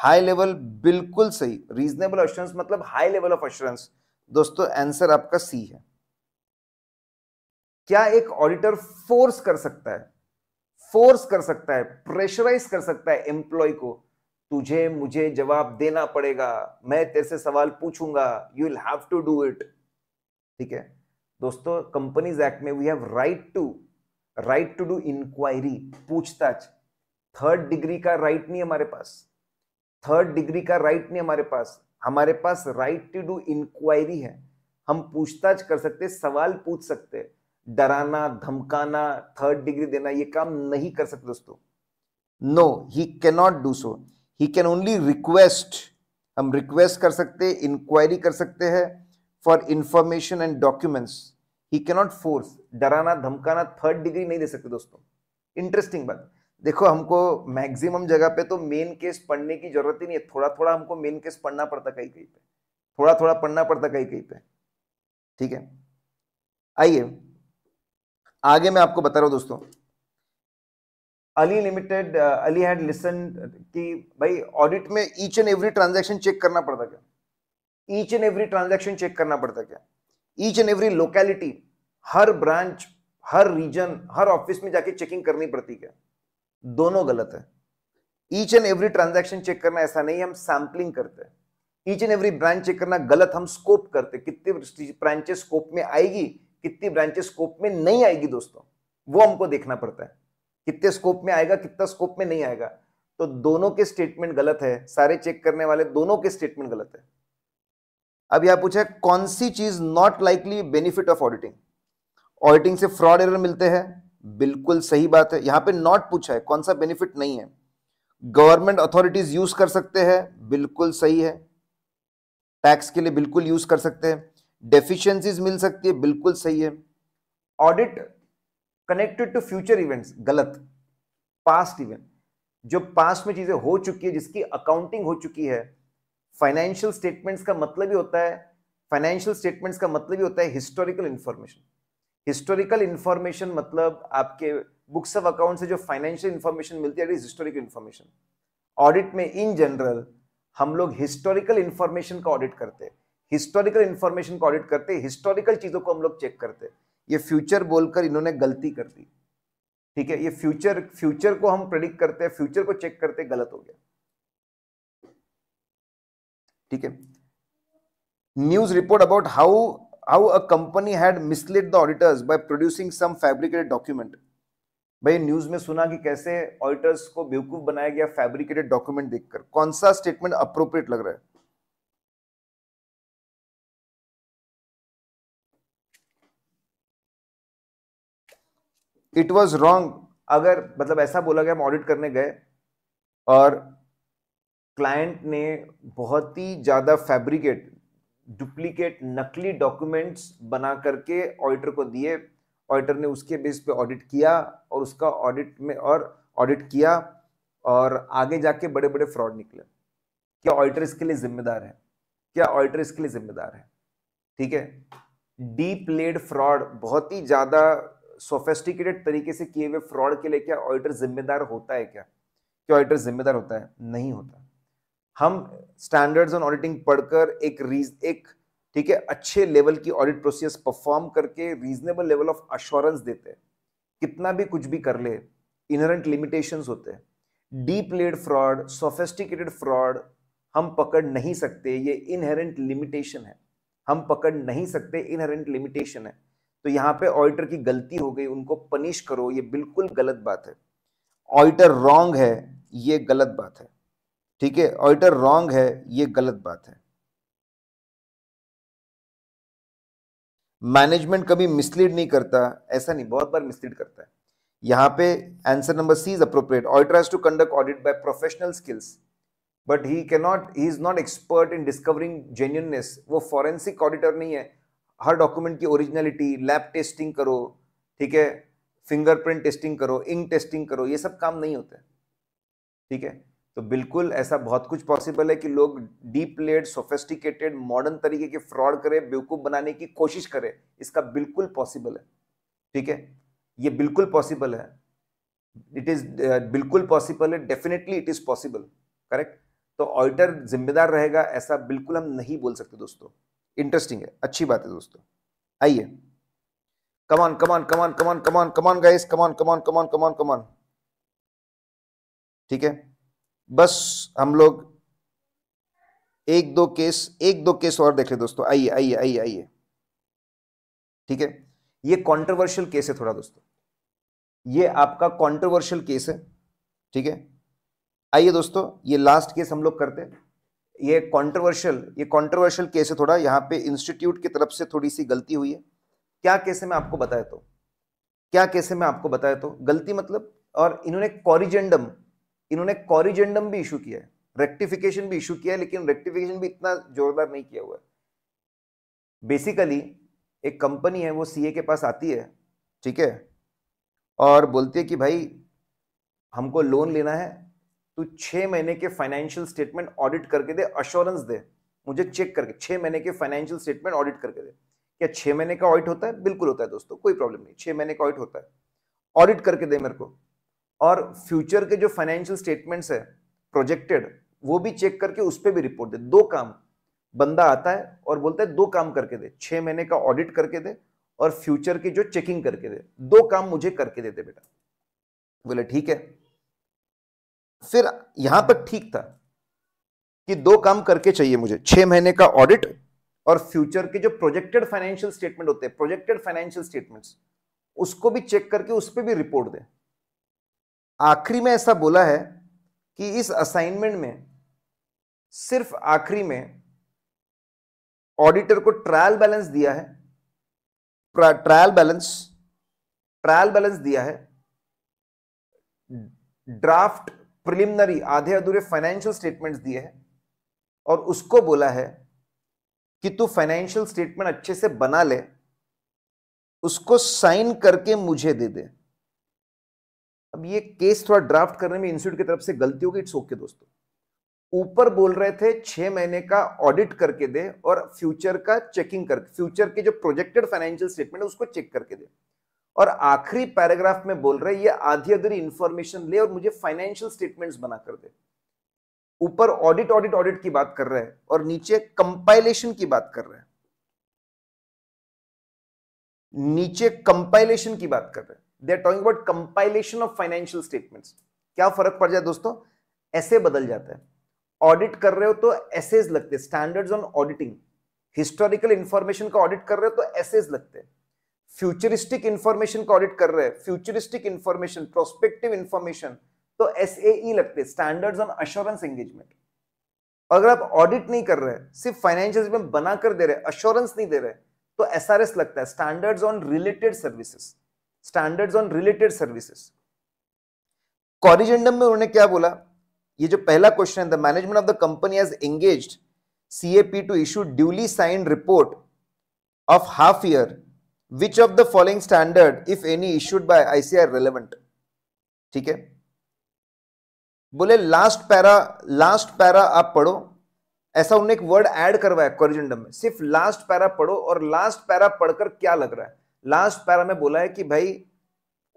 हाई लेवल बिल्कुल सही रीजनेबल अश्योरेंस मतलब हाई लेवल ऑफ अश्योरेंस दोस्तों आंसर आपका सी है क्या एक ऑडिटर फोर्स कर सकता है फोर्स कर सकता है प्रेशराइज कर सकता है एम्प्लॉय को तुझे मुझे जवाब देना पड़ेगा मैं तेरे से सवाल पूछूंगा you will have to do it ठीक है दोस्तों कंपनीज एक्ट में we have right to right to do inquiry पूछताछ थर्ड डिग्री का राइट नहीं हमारे पास थर्ड डिग्री का राइट नहीं हमारे पास हमारे पास राइट टू डू इंक्वायरी है हम पूछताछ कर सकते सवाल पूछ सकते डराना धमकाना थर्ड डिग्री देना ये काम नहीं कर सकते दोस्तों no he cannot do so he can only request हम रिक्वेस्ट कर सकते इंक्वायरी कर सकते हैं for information and documents he cannot force डराना धमकाना थर्ड डिग्री नहीं दे सकते दोस्तों इंटरेस्टिंग बात देखो हमको मैक्सिमम जगह पे तो मेन केस पढ़ने की जरूरत ही नहीं है थोड़ा थोड़ा हमको मेन केस पढ़ना पड़ता कहीं कहीं पे थोड़ा थोड़ा पढ़ना पड़ता कहीं कहीं पे ठीक है आइए आगे मैं आपको बता रहा हूं दोस्तों Ali limited uh, Ali had listen कि भाई ऑडिट में each and every transaction check करना पड़ता क्या each and every transaction check करना पड़ता क्या ईच एंड एवरी लोकेलिटी हर ब्रांच हर रीजन हर ऑफिस में जाके चेकिंग करनी पड़ती क्या दोनों गलत है each and every transaction check करना ऐसा नहीं हम सैम्पलिंग करते हैं each and every branch check करना गलत हम स्कोप करते कितनी ब्रांचेस स्कोप में आएगी कितनी ब्रांचेस स्कोप में नहीं आएगी दोस्तों वो हमको देखना पड़ता है कितने स्कोप में आएगा कितना स्कोप में नहीं आएगा तो दोनों के स्टेटमेंट गलत है सारे चेक करने वाले दोनों के स्टेटमेंट गलत है अब यह पूछा कौन सी चीज not likely benefit of auditing auditing से फ्रॉड एरर मिलते हैं बिल्कुल सही बात है यहां पे नॉट पूछा है कौन सा बेनिफिट नहीं है गवर्नमेंट अथॉरिटीज यूज कर सकते हैं बिल्कुल सही है टैक्स के लिए बिल्कुल यूज कर सकते हैं डेफिशिएंसीज मिल सकती है बिल्कुल सही है audit connected to future events गलत पास्ट इवेंट जो पास्ट में चीजें हो चुकी है जिसकी अकाउंटिंग हो चुकी है फाइनेंशियल स्टेटमेंट्स का मतलब ही होता है फाइनेंशियल स्टेटमेंट्स का मतलब ही होता है हिस्टोरिकल इंफॉर्मेशन हिस्टोरिकल इंफॉर्मेशन मतलब आपके बुक्स ऑफ अकाउंट से जो फाइनेंशियल इंफॉर्मेशन मिलती है हिस्टोरिकल इंफॉर्मेशन ऑडिट में इन जनरल हम लोग हिस्टोरिकल इंफॉर्मेशन का ऑडिट करते हैं हिस्टोरिकल इंफॉर्मेशन का ऑडिट करते हैं हिस्टोरिकल चीजों को हम लोग चेक करते हैं ये फ्यूचर बोलकर इन्होंने गलती कर दी ठीक है ये फ्यूचर फ्यूचर को हम प्रेडिक्ट करते हैं फ्यूचर को चेक करते गलत हो गया ठीक है news report about how how a company had misled the auditors by producing some fabricated document भाई न्यूज में सुना कि कैसे ऑडिटर्स को बेवकूफ बनाया गया फैब्रिकेटेड डॉक्यूमेंट देखकर कौन सा स्टेटमेंट अप्रोप्रिएट लग रहा है इट वॉज रॉन्ग अगर मतलब ऐसा बोला गया हम ऑडिट करने गए और क्लाइंट ने बहुत ही ज़्यादा फैब्रिकेट डुप्लीकेट नकली डॉक्यूमेंट्स बना करके ऑडिटर को दिए ऑडिटर ने उसके बेस पे ऑडिट किया और उसका ऑडिट में और ऑडिट किया और आगे जाके बड़े बड़े फ्रॉड निकले क्या ऑडिटर इसके लिए जिम्मेदार है क्या ऑडिटर इसके लिए जिम्मेदार है ठीक है डीप लेड फ्रॉड बहुत ही ज़्यादा सोफेस्टिकेटेड तरीके से किए हुए फ्रॉड के लिए क्या ऑडिटर जिम्मेदार होता है क्या क्या ऑडिटर जिम्मेदार होता है नहीं होता हम स्टैंडर्ड्स ऑन ऑडिटिंग पढ़कर एक रीज एक ठीक है अच्छे लेवल की ऑडिट प्रोसेस परफॉर्म करके रीजनेबल लेवल ऑफ अश्योरेंस देते हैं कितना भी कुछ भी कर ले इनहेरेंट लिमिटेशंस होते हैं deep laid fraud sophisticated fraud हम पकड़ नहीं सकते ये इनहेरेंट लिमिटेशन है हम पकड़ नहीं सकते इनहेरेंट लिमिटेशन है तो यहाँ पे ऑडिटर की गलती हो गई उनको पनिश करो ये बिल्कुल गलत बात है ऑडिटर रॉन्ग है ये गलत बात है ठीक है ऑडिटर रॉन्ग है ये गलत बात है मैनेजमेंट कभी मिसलीड नहीं करता ऐसा नहीं बहुत बार मिसलीड करता है यहाँ पे answer number C is appropriate auditor has to conduct audit by professional skills but he can not he is not expert in discovering genuineness वो फॉरेंसिक ऑडिटर नहीं है हर डॉक्यूमेंट की ओरिजिनलिटी लैब टेस्टिंग करो ठीक है फिंगरप्रिंट टेस्टिंग करो ink testing करो ये सब काम नहीं होते ठीक है तो बिल्कुल ऐसा बहुत कुछ पॉसिबल है कि लोग डीप लेड सोफेस्टिकेटेड मॉडर्न तरीके के फ्रॉड करें बेवकूफ़ बनाने की कोशिश करें इसका बिल्कुल पॉसिबल है ठीक है ये बिल्कुल पॉसिबल है इट इज़ uh, बिल्कुल पॉसिबल है definitely it is possible correct तो ऑडिटर जिम्मेदार रहेगा ऐसा बिल्कुल हम नहीं बोल सकते दोस्तों इंटरेस्टिंग है अच्छी बात है दोस्तों आइए कमान कमान कमान कमान कमान कमान गाइस कमान कमान कमान कमान कमान ठीक है बस हम लोग एक दो केस एक दो केस और देख ले दोस्तों आइए आइए आइए आइए ठीक है ये कंट्रोवर्शियल केस है थोड़ा दोस्तों ये आपका कंट्रोवर्शियल केस है ठीक है आइए दोस्तों ये लास्ट केस हम लोग करते हैं ये कंट्रोवर्शियल ये कंट्रोवर्शियल केस है थोड़ा यहाँ पे इंस्टीट्यूट की तरफ से थोड़ी सी गलती हुई है क्या केस है मैं आपको बताया तो क्या केस है मैं आपको बताया तो गलती मतलब और इन्होंने कॉरिजेंडम इन्होंने कॉरिजेंडम भी इशू किया है रेक्टिफिकेशन भी इशू किया है लेकिन रेक्टिफिकेशन भी इतना जोरदार नहीं किया हुआ है बेसिकली एक कंपनी है वो सीए के पास आती है ठीक है और बोलती है कि भाई हमको लोन लेना है तू छह महीने के फाइनेंशियल स्टेटमेंट ऑडिट करके दे अश्योरेंस दे मुझे चेक करके छह महीने के फाइनेंशियल स्टेटमेंट ऑडिट करके दे क्या छह महीने का ऑडिट होता है बिल्कुल होता है दोस्तों कोई प्रॉब्लम नहीं छह महीने का ऑडिट होता है ऑडिट करके दे मेरे को और फ्यूचर के जो फाइनेंशियल स्टेटमेंट्स है प्रोजेक्टेड वो भी चेक करके उस पर भी रिपोर्ट दे दो काम बंदा आता है और बोलता है दो काम करके दे छह महीने का ऑडिट करके दे और फ्यूचर की जो चेकिंग करके दे दो काम मुझे करके देते बेटा बोले ठीक है फिर यहां पर ठीक था कि दो काम करके चाहिए मुझे छह महीने का ऑडिट और फ्यूचर के जो प्रोजेक्टेड फाइनेंशियल स्टेटमेंट होते हैं प्रोजेक्टेड फाइनेंशियल स्टेटमेंट्स उसको भी चेक करके उस पर भी रिपोर्ट दे आखिरी में ऐसा बोला है कि इस असाइनमेंट में सिर्फ आखिरी में ऑडिटर को ट्रायल बैलेंस दिया है ट्रायल बैलेंस ट्रायल बैलेंस दिया है ड्राफ्ट प्रिलिमिनरी आधे अधूरे फाइनेंशियल स्टेटमेंट्स दिए हैं और उसको बोला है कि तू फाइनेंशियल स्टेटमेंट अच्छे से बना ले उसको साइन करके मुझे दे दे अब ये केस थोड़ा ड्राफ्ट करने में इंस्टीट्यूट की तरफ से गलती होगी इट्स ओके दोस्तों ऊपर बोल रहे थे छह महीने का ऑडिट करके दे और फ्यूचर का चेकिंग कर फ्यूचर के जो प्रोजेक्टेड फाइनेंशियल स्टेटमेंट है उसको चेक करके दे और आखिरी पैराग्राफ में बोल रहे ये आधी अधूरी इंफॉर्मेशन ले और मुझे फाइनेंशियल स्टेटमेंट्स बना कर दे ऊपर ऑडिट ऑडिट ऑडिट की बात कर रहे हैं और नीचे कंपाइलेशन की बात कर रहे हैं नीचे कंपाइलेशन की बात कर रहे हैं they are talking about compilation of financial statements क्या फर्क पड़ जाए दोस्तों ऐसे बदल जाता है ऑडिट कर रहे हो तो एसेज लगते हैं standards on auditing historical information का ऑडिट कर रहे हो तो एसेज लगते हैं फ्यूचरिस्टिक इंफॉर्मेशन को ऑडिट कर रहे हैं फ्यूचरिस्टिक इंफॉर्मेशन प्रोस्पेक्टिव इंफॉर्मेशन तो एस e लगते स्टैंडर्ड्स ऑन अश्योरेंस एंगेजमेंट अगर आप ऑडिट नहीं कर रहे सिर्फ फाइनेंशियल में बना कर दे रहे अश्योरेंस नहीं दे रहे तो एस लगता है standards on related services standards on related services corrigendum में उन्होंने क्या बोला ये जो पहला क्वेश्चन है the management of the company has engaged CAP to issue duly signed report of half year which of the following standard if any issued by ICR relevant ठीक है बोले लास्ट पैरा लास्ट पैरा आप पढ़ो ऐसा उन्हें एक word add करवाया corrigendum में सिर्फ लास्ट पैरा पढ़ो और लास्ट पैरा पढ़कर क्या लग रहा है लास्ट पैरा में बोला है कि भाई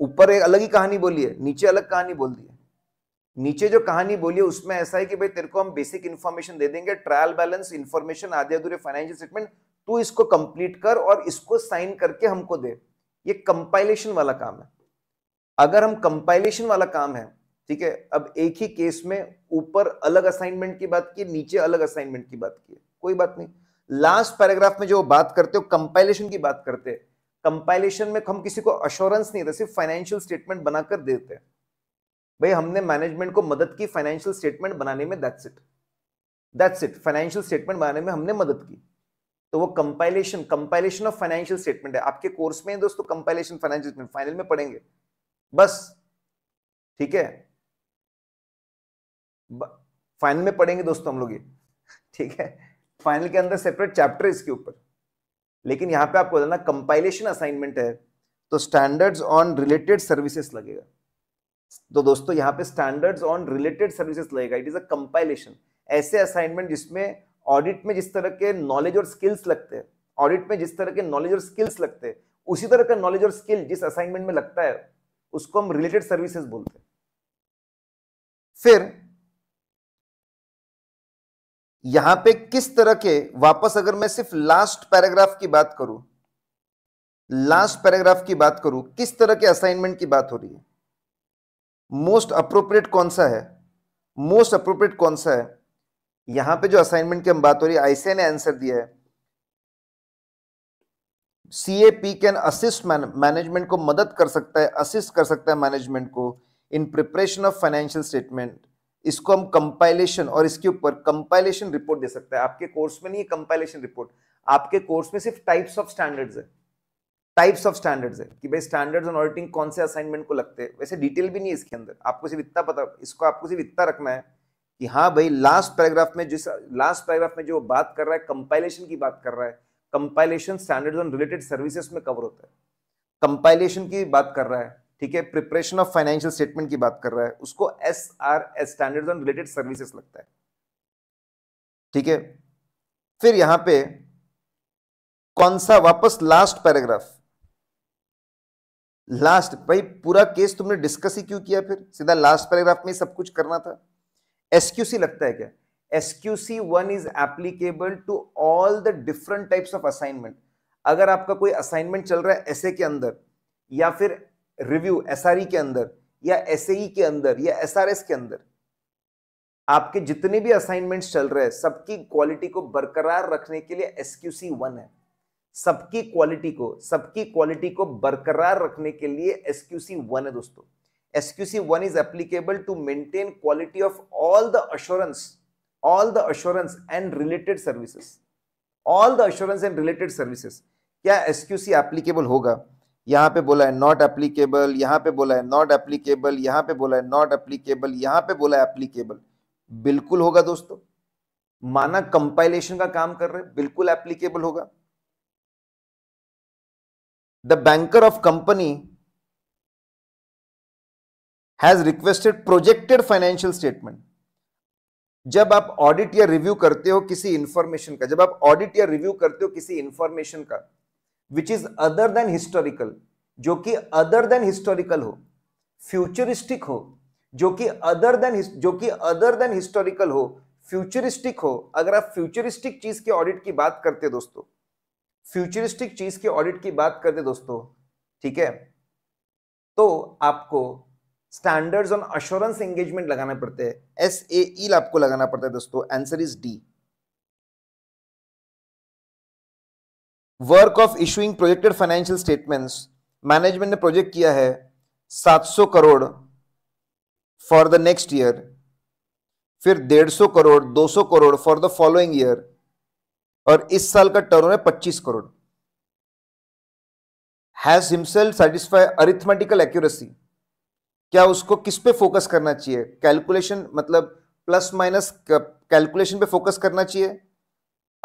ऊपर एक अलग ही कहानी बोली है नीचे अलग कहानी बोल दी है नीचे जो कहानी बोली है उसमें ऐसा है कि भाई तेरे को हम बेसिक इन्फॉर्मेशन दे देंगे ट्रायल बैलेंस इन्फॉर्मेशन आधे अधूरे फाइनेंशियल स्टेटमेंट तू इसको कंप्लीट कर और इसको साइन करके हमको दे ये कंपाइलेशन वाला काम है अगर हम कंपाइलेशन वाला काम है ठीक है अब एक ही केस में ऊपर अलग असाइनमेंट की बात की नीचे अलग असाइनमेंट की बात की कोई बात नहीं लास्ट पैराग्राफ में जो बात करते हो कंपाइलेशन की बात करते हैं कंपाइलेशन में हम किसी को अश्योरेंस नहीं देते सिर्फ फाइनेंशियल स्टेटमेंट बनाकर देते हैं भाई हमने मैनेजमेंट को मदद की फाइनेंशियल स्टेटमेंट बनाने में that's it that's it financial statement बनाने में हमने मदद की तो वो compilation compilation of financial statement है आपके कोर्स में दोस्तों कंपाइलेशन फाइनेंशियल स्टेटमेंट फाइनल में पढ़ेंगे बस ठीक है फाइनल में पढ़ेंगे दोस्तों हम लोग ये ठीक है फाइनल के अंदर सेपरेट चैप्टर इसके ऊपर लेकिन यहां पे आपको बताना कंपाइलेशन असाइनमेंट है तो स्टैंडर्ड्स ऑन रिलेटेड सर्विसेज लगेगा तो दोस्तों यहां पे स्टैंडर्ड्स ऑन रिलेटेड सर्विसेज लगेगा इट इज अ कंपाइलेशन ऐसे असाइनमेंट जिसमें ऑडिट में जिस तरह के नॉलेज और स्किल्स लगते हैं ऑडिट में जिस तरह के नॉलेज और स्किल्स लगते हैं उसी तरह का नॉलेज और स्किल जिस असाइनमेंट में लगता है उसको हम रिलेटेड सर्विसेज बोलते हैं फिर यहां पे किस तरह के वापस अगर मैं सिर्फ लास्ट पैराग्राफ की बात करूं लास्ट पैराग्राफ की बात करूं किस तरह के असाइनमेंट की बात हो रही है मोस्ट अप्रोप्रिएट कौन सा है मोस्ट अप्रोप्रिएट कौन सा है यहां पे जो असाइनमेंट की हम बात हो रही है आईसीए ने आंसर दिया है C P can assist management को मदद कर सकता है असिस्ट कर सकता है मैनेजमेंट को in preparation of financial statement इसको हम कंपाइलेशन और इसके ऊपर कंपाइलेशन रिपोर्ट दे सकते हैं आपके कोर्स में नहीं है कंपाइलेशन रिपोर्ट आपके कोर्स में सिर्फ टाइप्स ऑफ स्टैंडर्ड्स है टाइप्स ऑफ स्टैंडर्ड्स है कि भाई स्टैंडर्ड्स ऑन ऑडिटिंग कौन से असाइनमेंट को लगते हैं वैसे डिटेल भी नहीं है इसके अंदर आपको सिर्फ इतना पता इसको आपको सिर्फ इतना रखना है कि हाँ भाई लास्ट पैराग्राफ में जिस लास्ट पैराग्राफ में जो बात कर रहा है कंपाइलेशन की बात कर रहा है compilation standard on related services में कवर होता है कंपाइलेशन की बात कर रहा है ठीक है प्रिपरेशन ऑफ फाइनेंशियल स्टेटमेंट की बात कर रहा है उसको S R S standard on related services लगता है ठीक है फिर यहां पे कौन सा वापस लास्ट पैराग्राफ लास्ट भाई पूरा केस तुमने डिस्कस ही क्यों किया फिर सीधा लास्ट पैराग्राफ में सब कुछ करना था एसक्यूसी लगता है क्या SQC one is applicable to all the different types of assignment अगर आपका कोई असाइनमेंट चल रहा है एसए के अंदर या फिर रिव्यू एसआरई e के अंदर या एसई e के अंदर या एसआरएस के अंदर आपके जितने भी असाइनमेंट्स चल रहे हैं सबकी क्वालिटी को बरकरार रखने के लिए एसक्यूसी वन है सबकी क्वालिटी को सबकी क्वालिटी को बरकरार रखने के लिए एसक्यूसी वन है दोस्तों SQC SQC1 is applicable to maintain quality of all the assurance, all the assurance and related services. All the assurance and related services. क्या SQC applicable होगा यहाँ पे बोला है नॉट एप्लीकेबल यहाँ पे बोला है नॉट एप्लीकेबल यहाँ पे बोला है नॉट एप्लीकेबल यहाँ पे बोला है एप्लीकेबल बिल्कुल होगा दोस्तों माना कंपाइलेशन का काम कर रहे बिल्कुल एप्लीकेबल होगा the banker of company has requested projected financial statement जब आप ऑडिट या रिव्यू करते हो किसी इंफॉर्मेशन का जब आप ऑडिट या रिव्यू करते हो किसी इंफॉर्मेशन का which is other than historical जो कि अदर देन हिस्टोरिकल हो फ्यूचरिस्टिक हो जो कि अदर देन जो कि अदर देन हिस्टोरिकल हो फ्यूचरिस्टिक हो अगर आप फ्यूचरिस्टिक चीज के ऑडिट की बात करते दोस्तों फ्यूचरिस्टिक चीज के ऑडिट की बात करते दोस्तों ठीक है तो आपको स्टैंडर्ड्स ऑन अश्योरेंस एंगेजमेंट लगाना पड़ते हैं एस ए ई आपको लगाना पड़ता है दोस्तों answer is D work of issuing projected financial statements management ने प्रोजेक्ट किया है 700 crore for the next year फिर 150 crore 200 crore for the following year और इस साल का टर्न है पच्चीस crore has himself satisfy arithmetical accuracy क्या उसको किस पे फोकस करना चाहिए कैलकुलेशन मतलब प्लस माइनस कैलकुलेशन पे फोकस करना चाहिए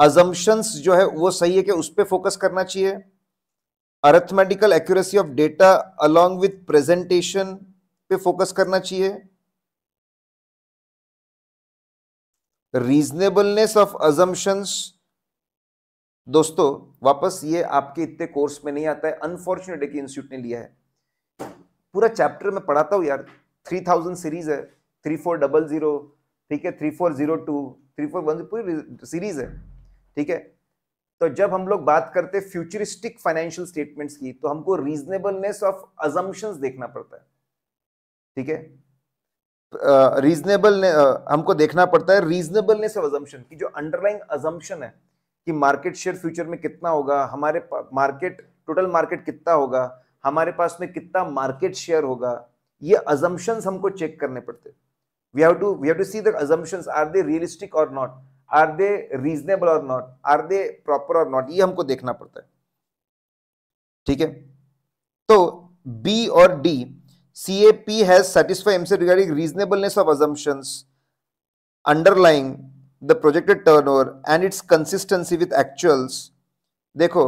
अजम्पन्स जो है वो सही है कि उस पर फोकस करना चाहिए arithmetical accuracy of data along with presentation पे फोकस करना चाहिए रीजनेबलनेस ऑफ अजम्पन्स दोस्तों वापस ये आपके इतने कोर्स में नहीं आता है अनफॉर्चुनेट है कि इंस्टीट्यूट ने लिया है पूरा चैप्टर में पढ़ाता हूँ यार थ्री थाउजेंड सीरीज है थ्री फोर डबल जीरो ठीक है three four zero two three four one पूरी सीरीज है ठीक है तो जब हम लोग बात करते हैं फ्यूचरिस्टिक फाइनेंशियल स्टेटमेंट्स की तो हमको रीजनेबलनेस ऑफ अजम्पन्स देखना पड़ता है ठीक है रीजनेबल हमको देखना पड़ता है रीजनेबलनेस ऑफ अजम्पन की जो अंडरलाइंग अजम्पन है कि मार्केट शेयर फ्यूचर में कितना होगा हमारे मार्केट टोटल मार्केट कितना होगा हमारे पास में कितना मार्केट शेयर होगा ये अजम्पन हमको चेक करने पड़ते we have to we have to see the assumptions are they realistic और नॉट आर दे रीजनेबल और नॉट आर दे प्रॉपर और नॉट ये हमको देखना पड़ता है ठीक है तो बी और D C A P has satisfy MC regarding reasonableness of assumptions underlying the projected turnover and its consistency with actuals देखो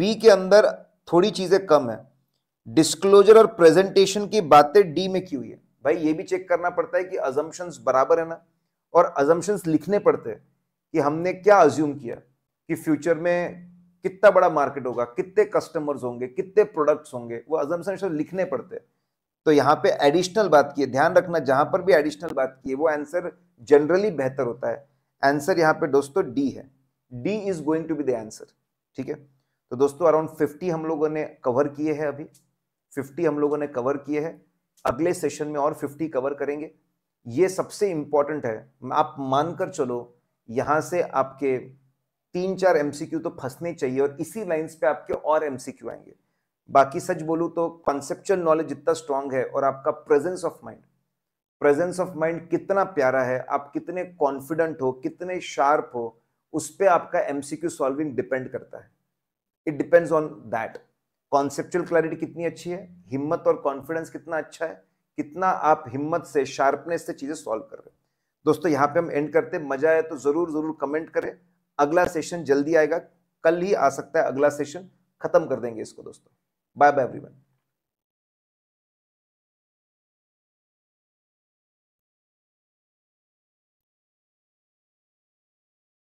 बी के अंदर थोड़ी चीजें कम है डिस्क्लोजर और प्रेजेंटेशन की बातें डी में की हुई है भाई ये भी चेक करना पड़ता है कि अजम्पन बराबर है ना और अजम्पन लिखने पड़ते हैं कि हमने क्या अज्यूम किया कि फ्यूचर में कितना बड़ा मार्केट होगा कितने कस्टमर्स होंगे कितने प्रोडक्ट्स होंगे वो अजम्पन तो लिखने पड़ते हैं तो यहाँ पे एडिशनल बात की है ध्यान रखना जहां पर भी एडिशनल बात की है वो आंसर जनरली बेहतर होता है आंसर यहाँ पे दोस्तों डी है D is going to be the answer ठीक है तो दोस्तों अराउंड फिफ्टी हम लोगों ने कवर किए हैं अभी 50 हम लोगों ने कवर किए हैं अगले सेशन में और 50 कवर करेंगे ये सबसे इम्पॉर्टेंट है आप मानकर चलो यहाँ से आपके तीन चार एमसीक्यू तो फंसने चाहिए और इसी लाइंस पे आपके और एमसीक्यू आएंगे बाकी सच बोलूँ तो कॉन्सेप्चुअल नॉलेज इतना स्ट्रांग है और आपका presence of mind presence of mind कितना प्यारा है आप कितने कॉन्फिडेंट हो कितने शार्प हो उस पर आपका एमसीक्यू सॉल्विंग डिपेंड करता है it depends on that conceptual clarity कितनी अच्छी है हिम्मत और कॉन्फिडेंस कितना अच्छा है कितना आप हिम्मत से शार्पनेस से चीजें सॉल्व कर रहे हैं दोस्तों यहाँ पे हम एंड करते हैं मजा आया तो जरूर जरूर कमेंट करें अगला सेशन जल्दी आएगा कल ही आ सकता है अगला सेशन खत्म कर देंगे इसको दोस्तों बाय बाय एवरीवन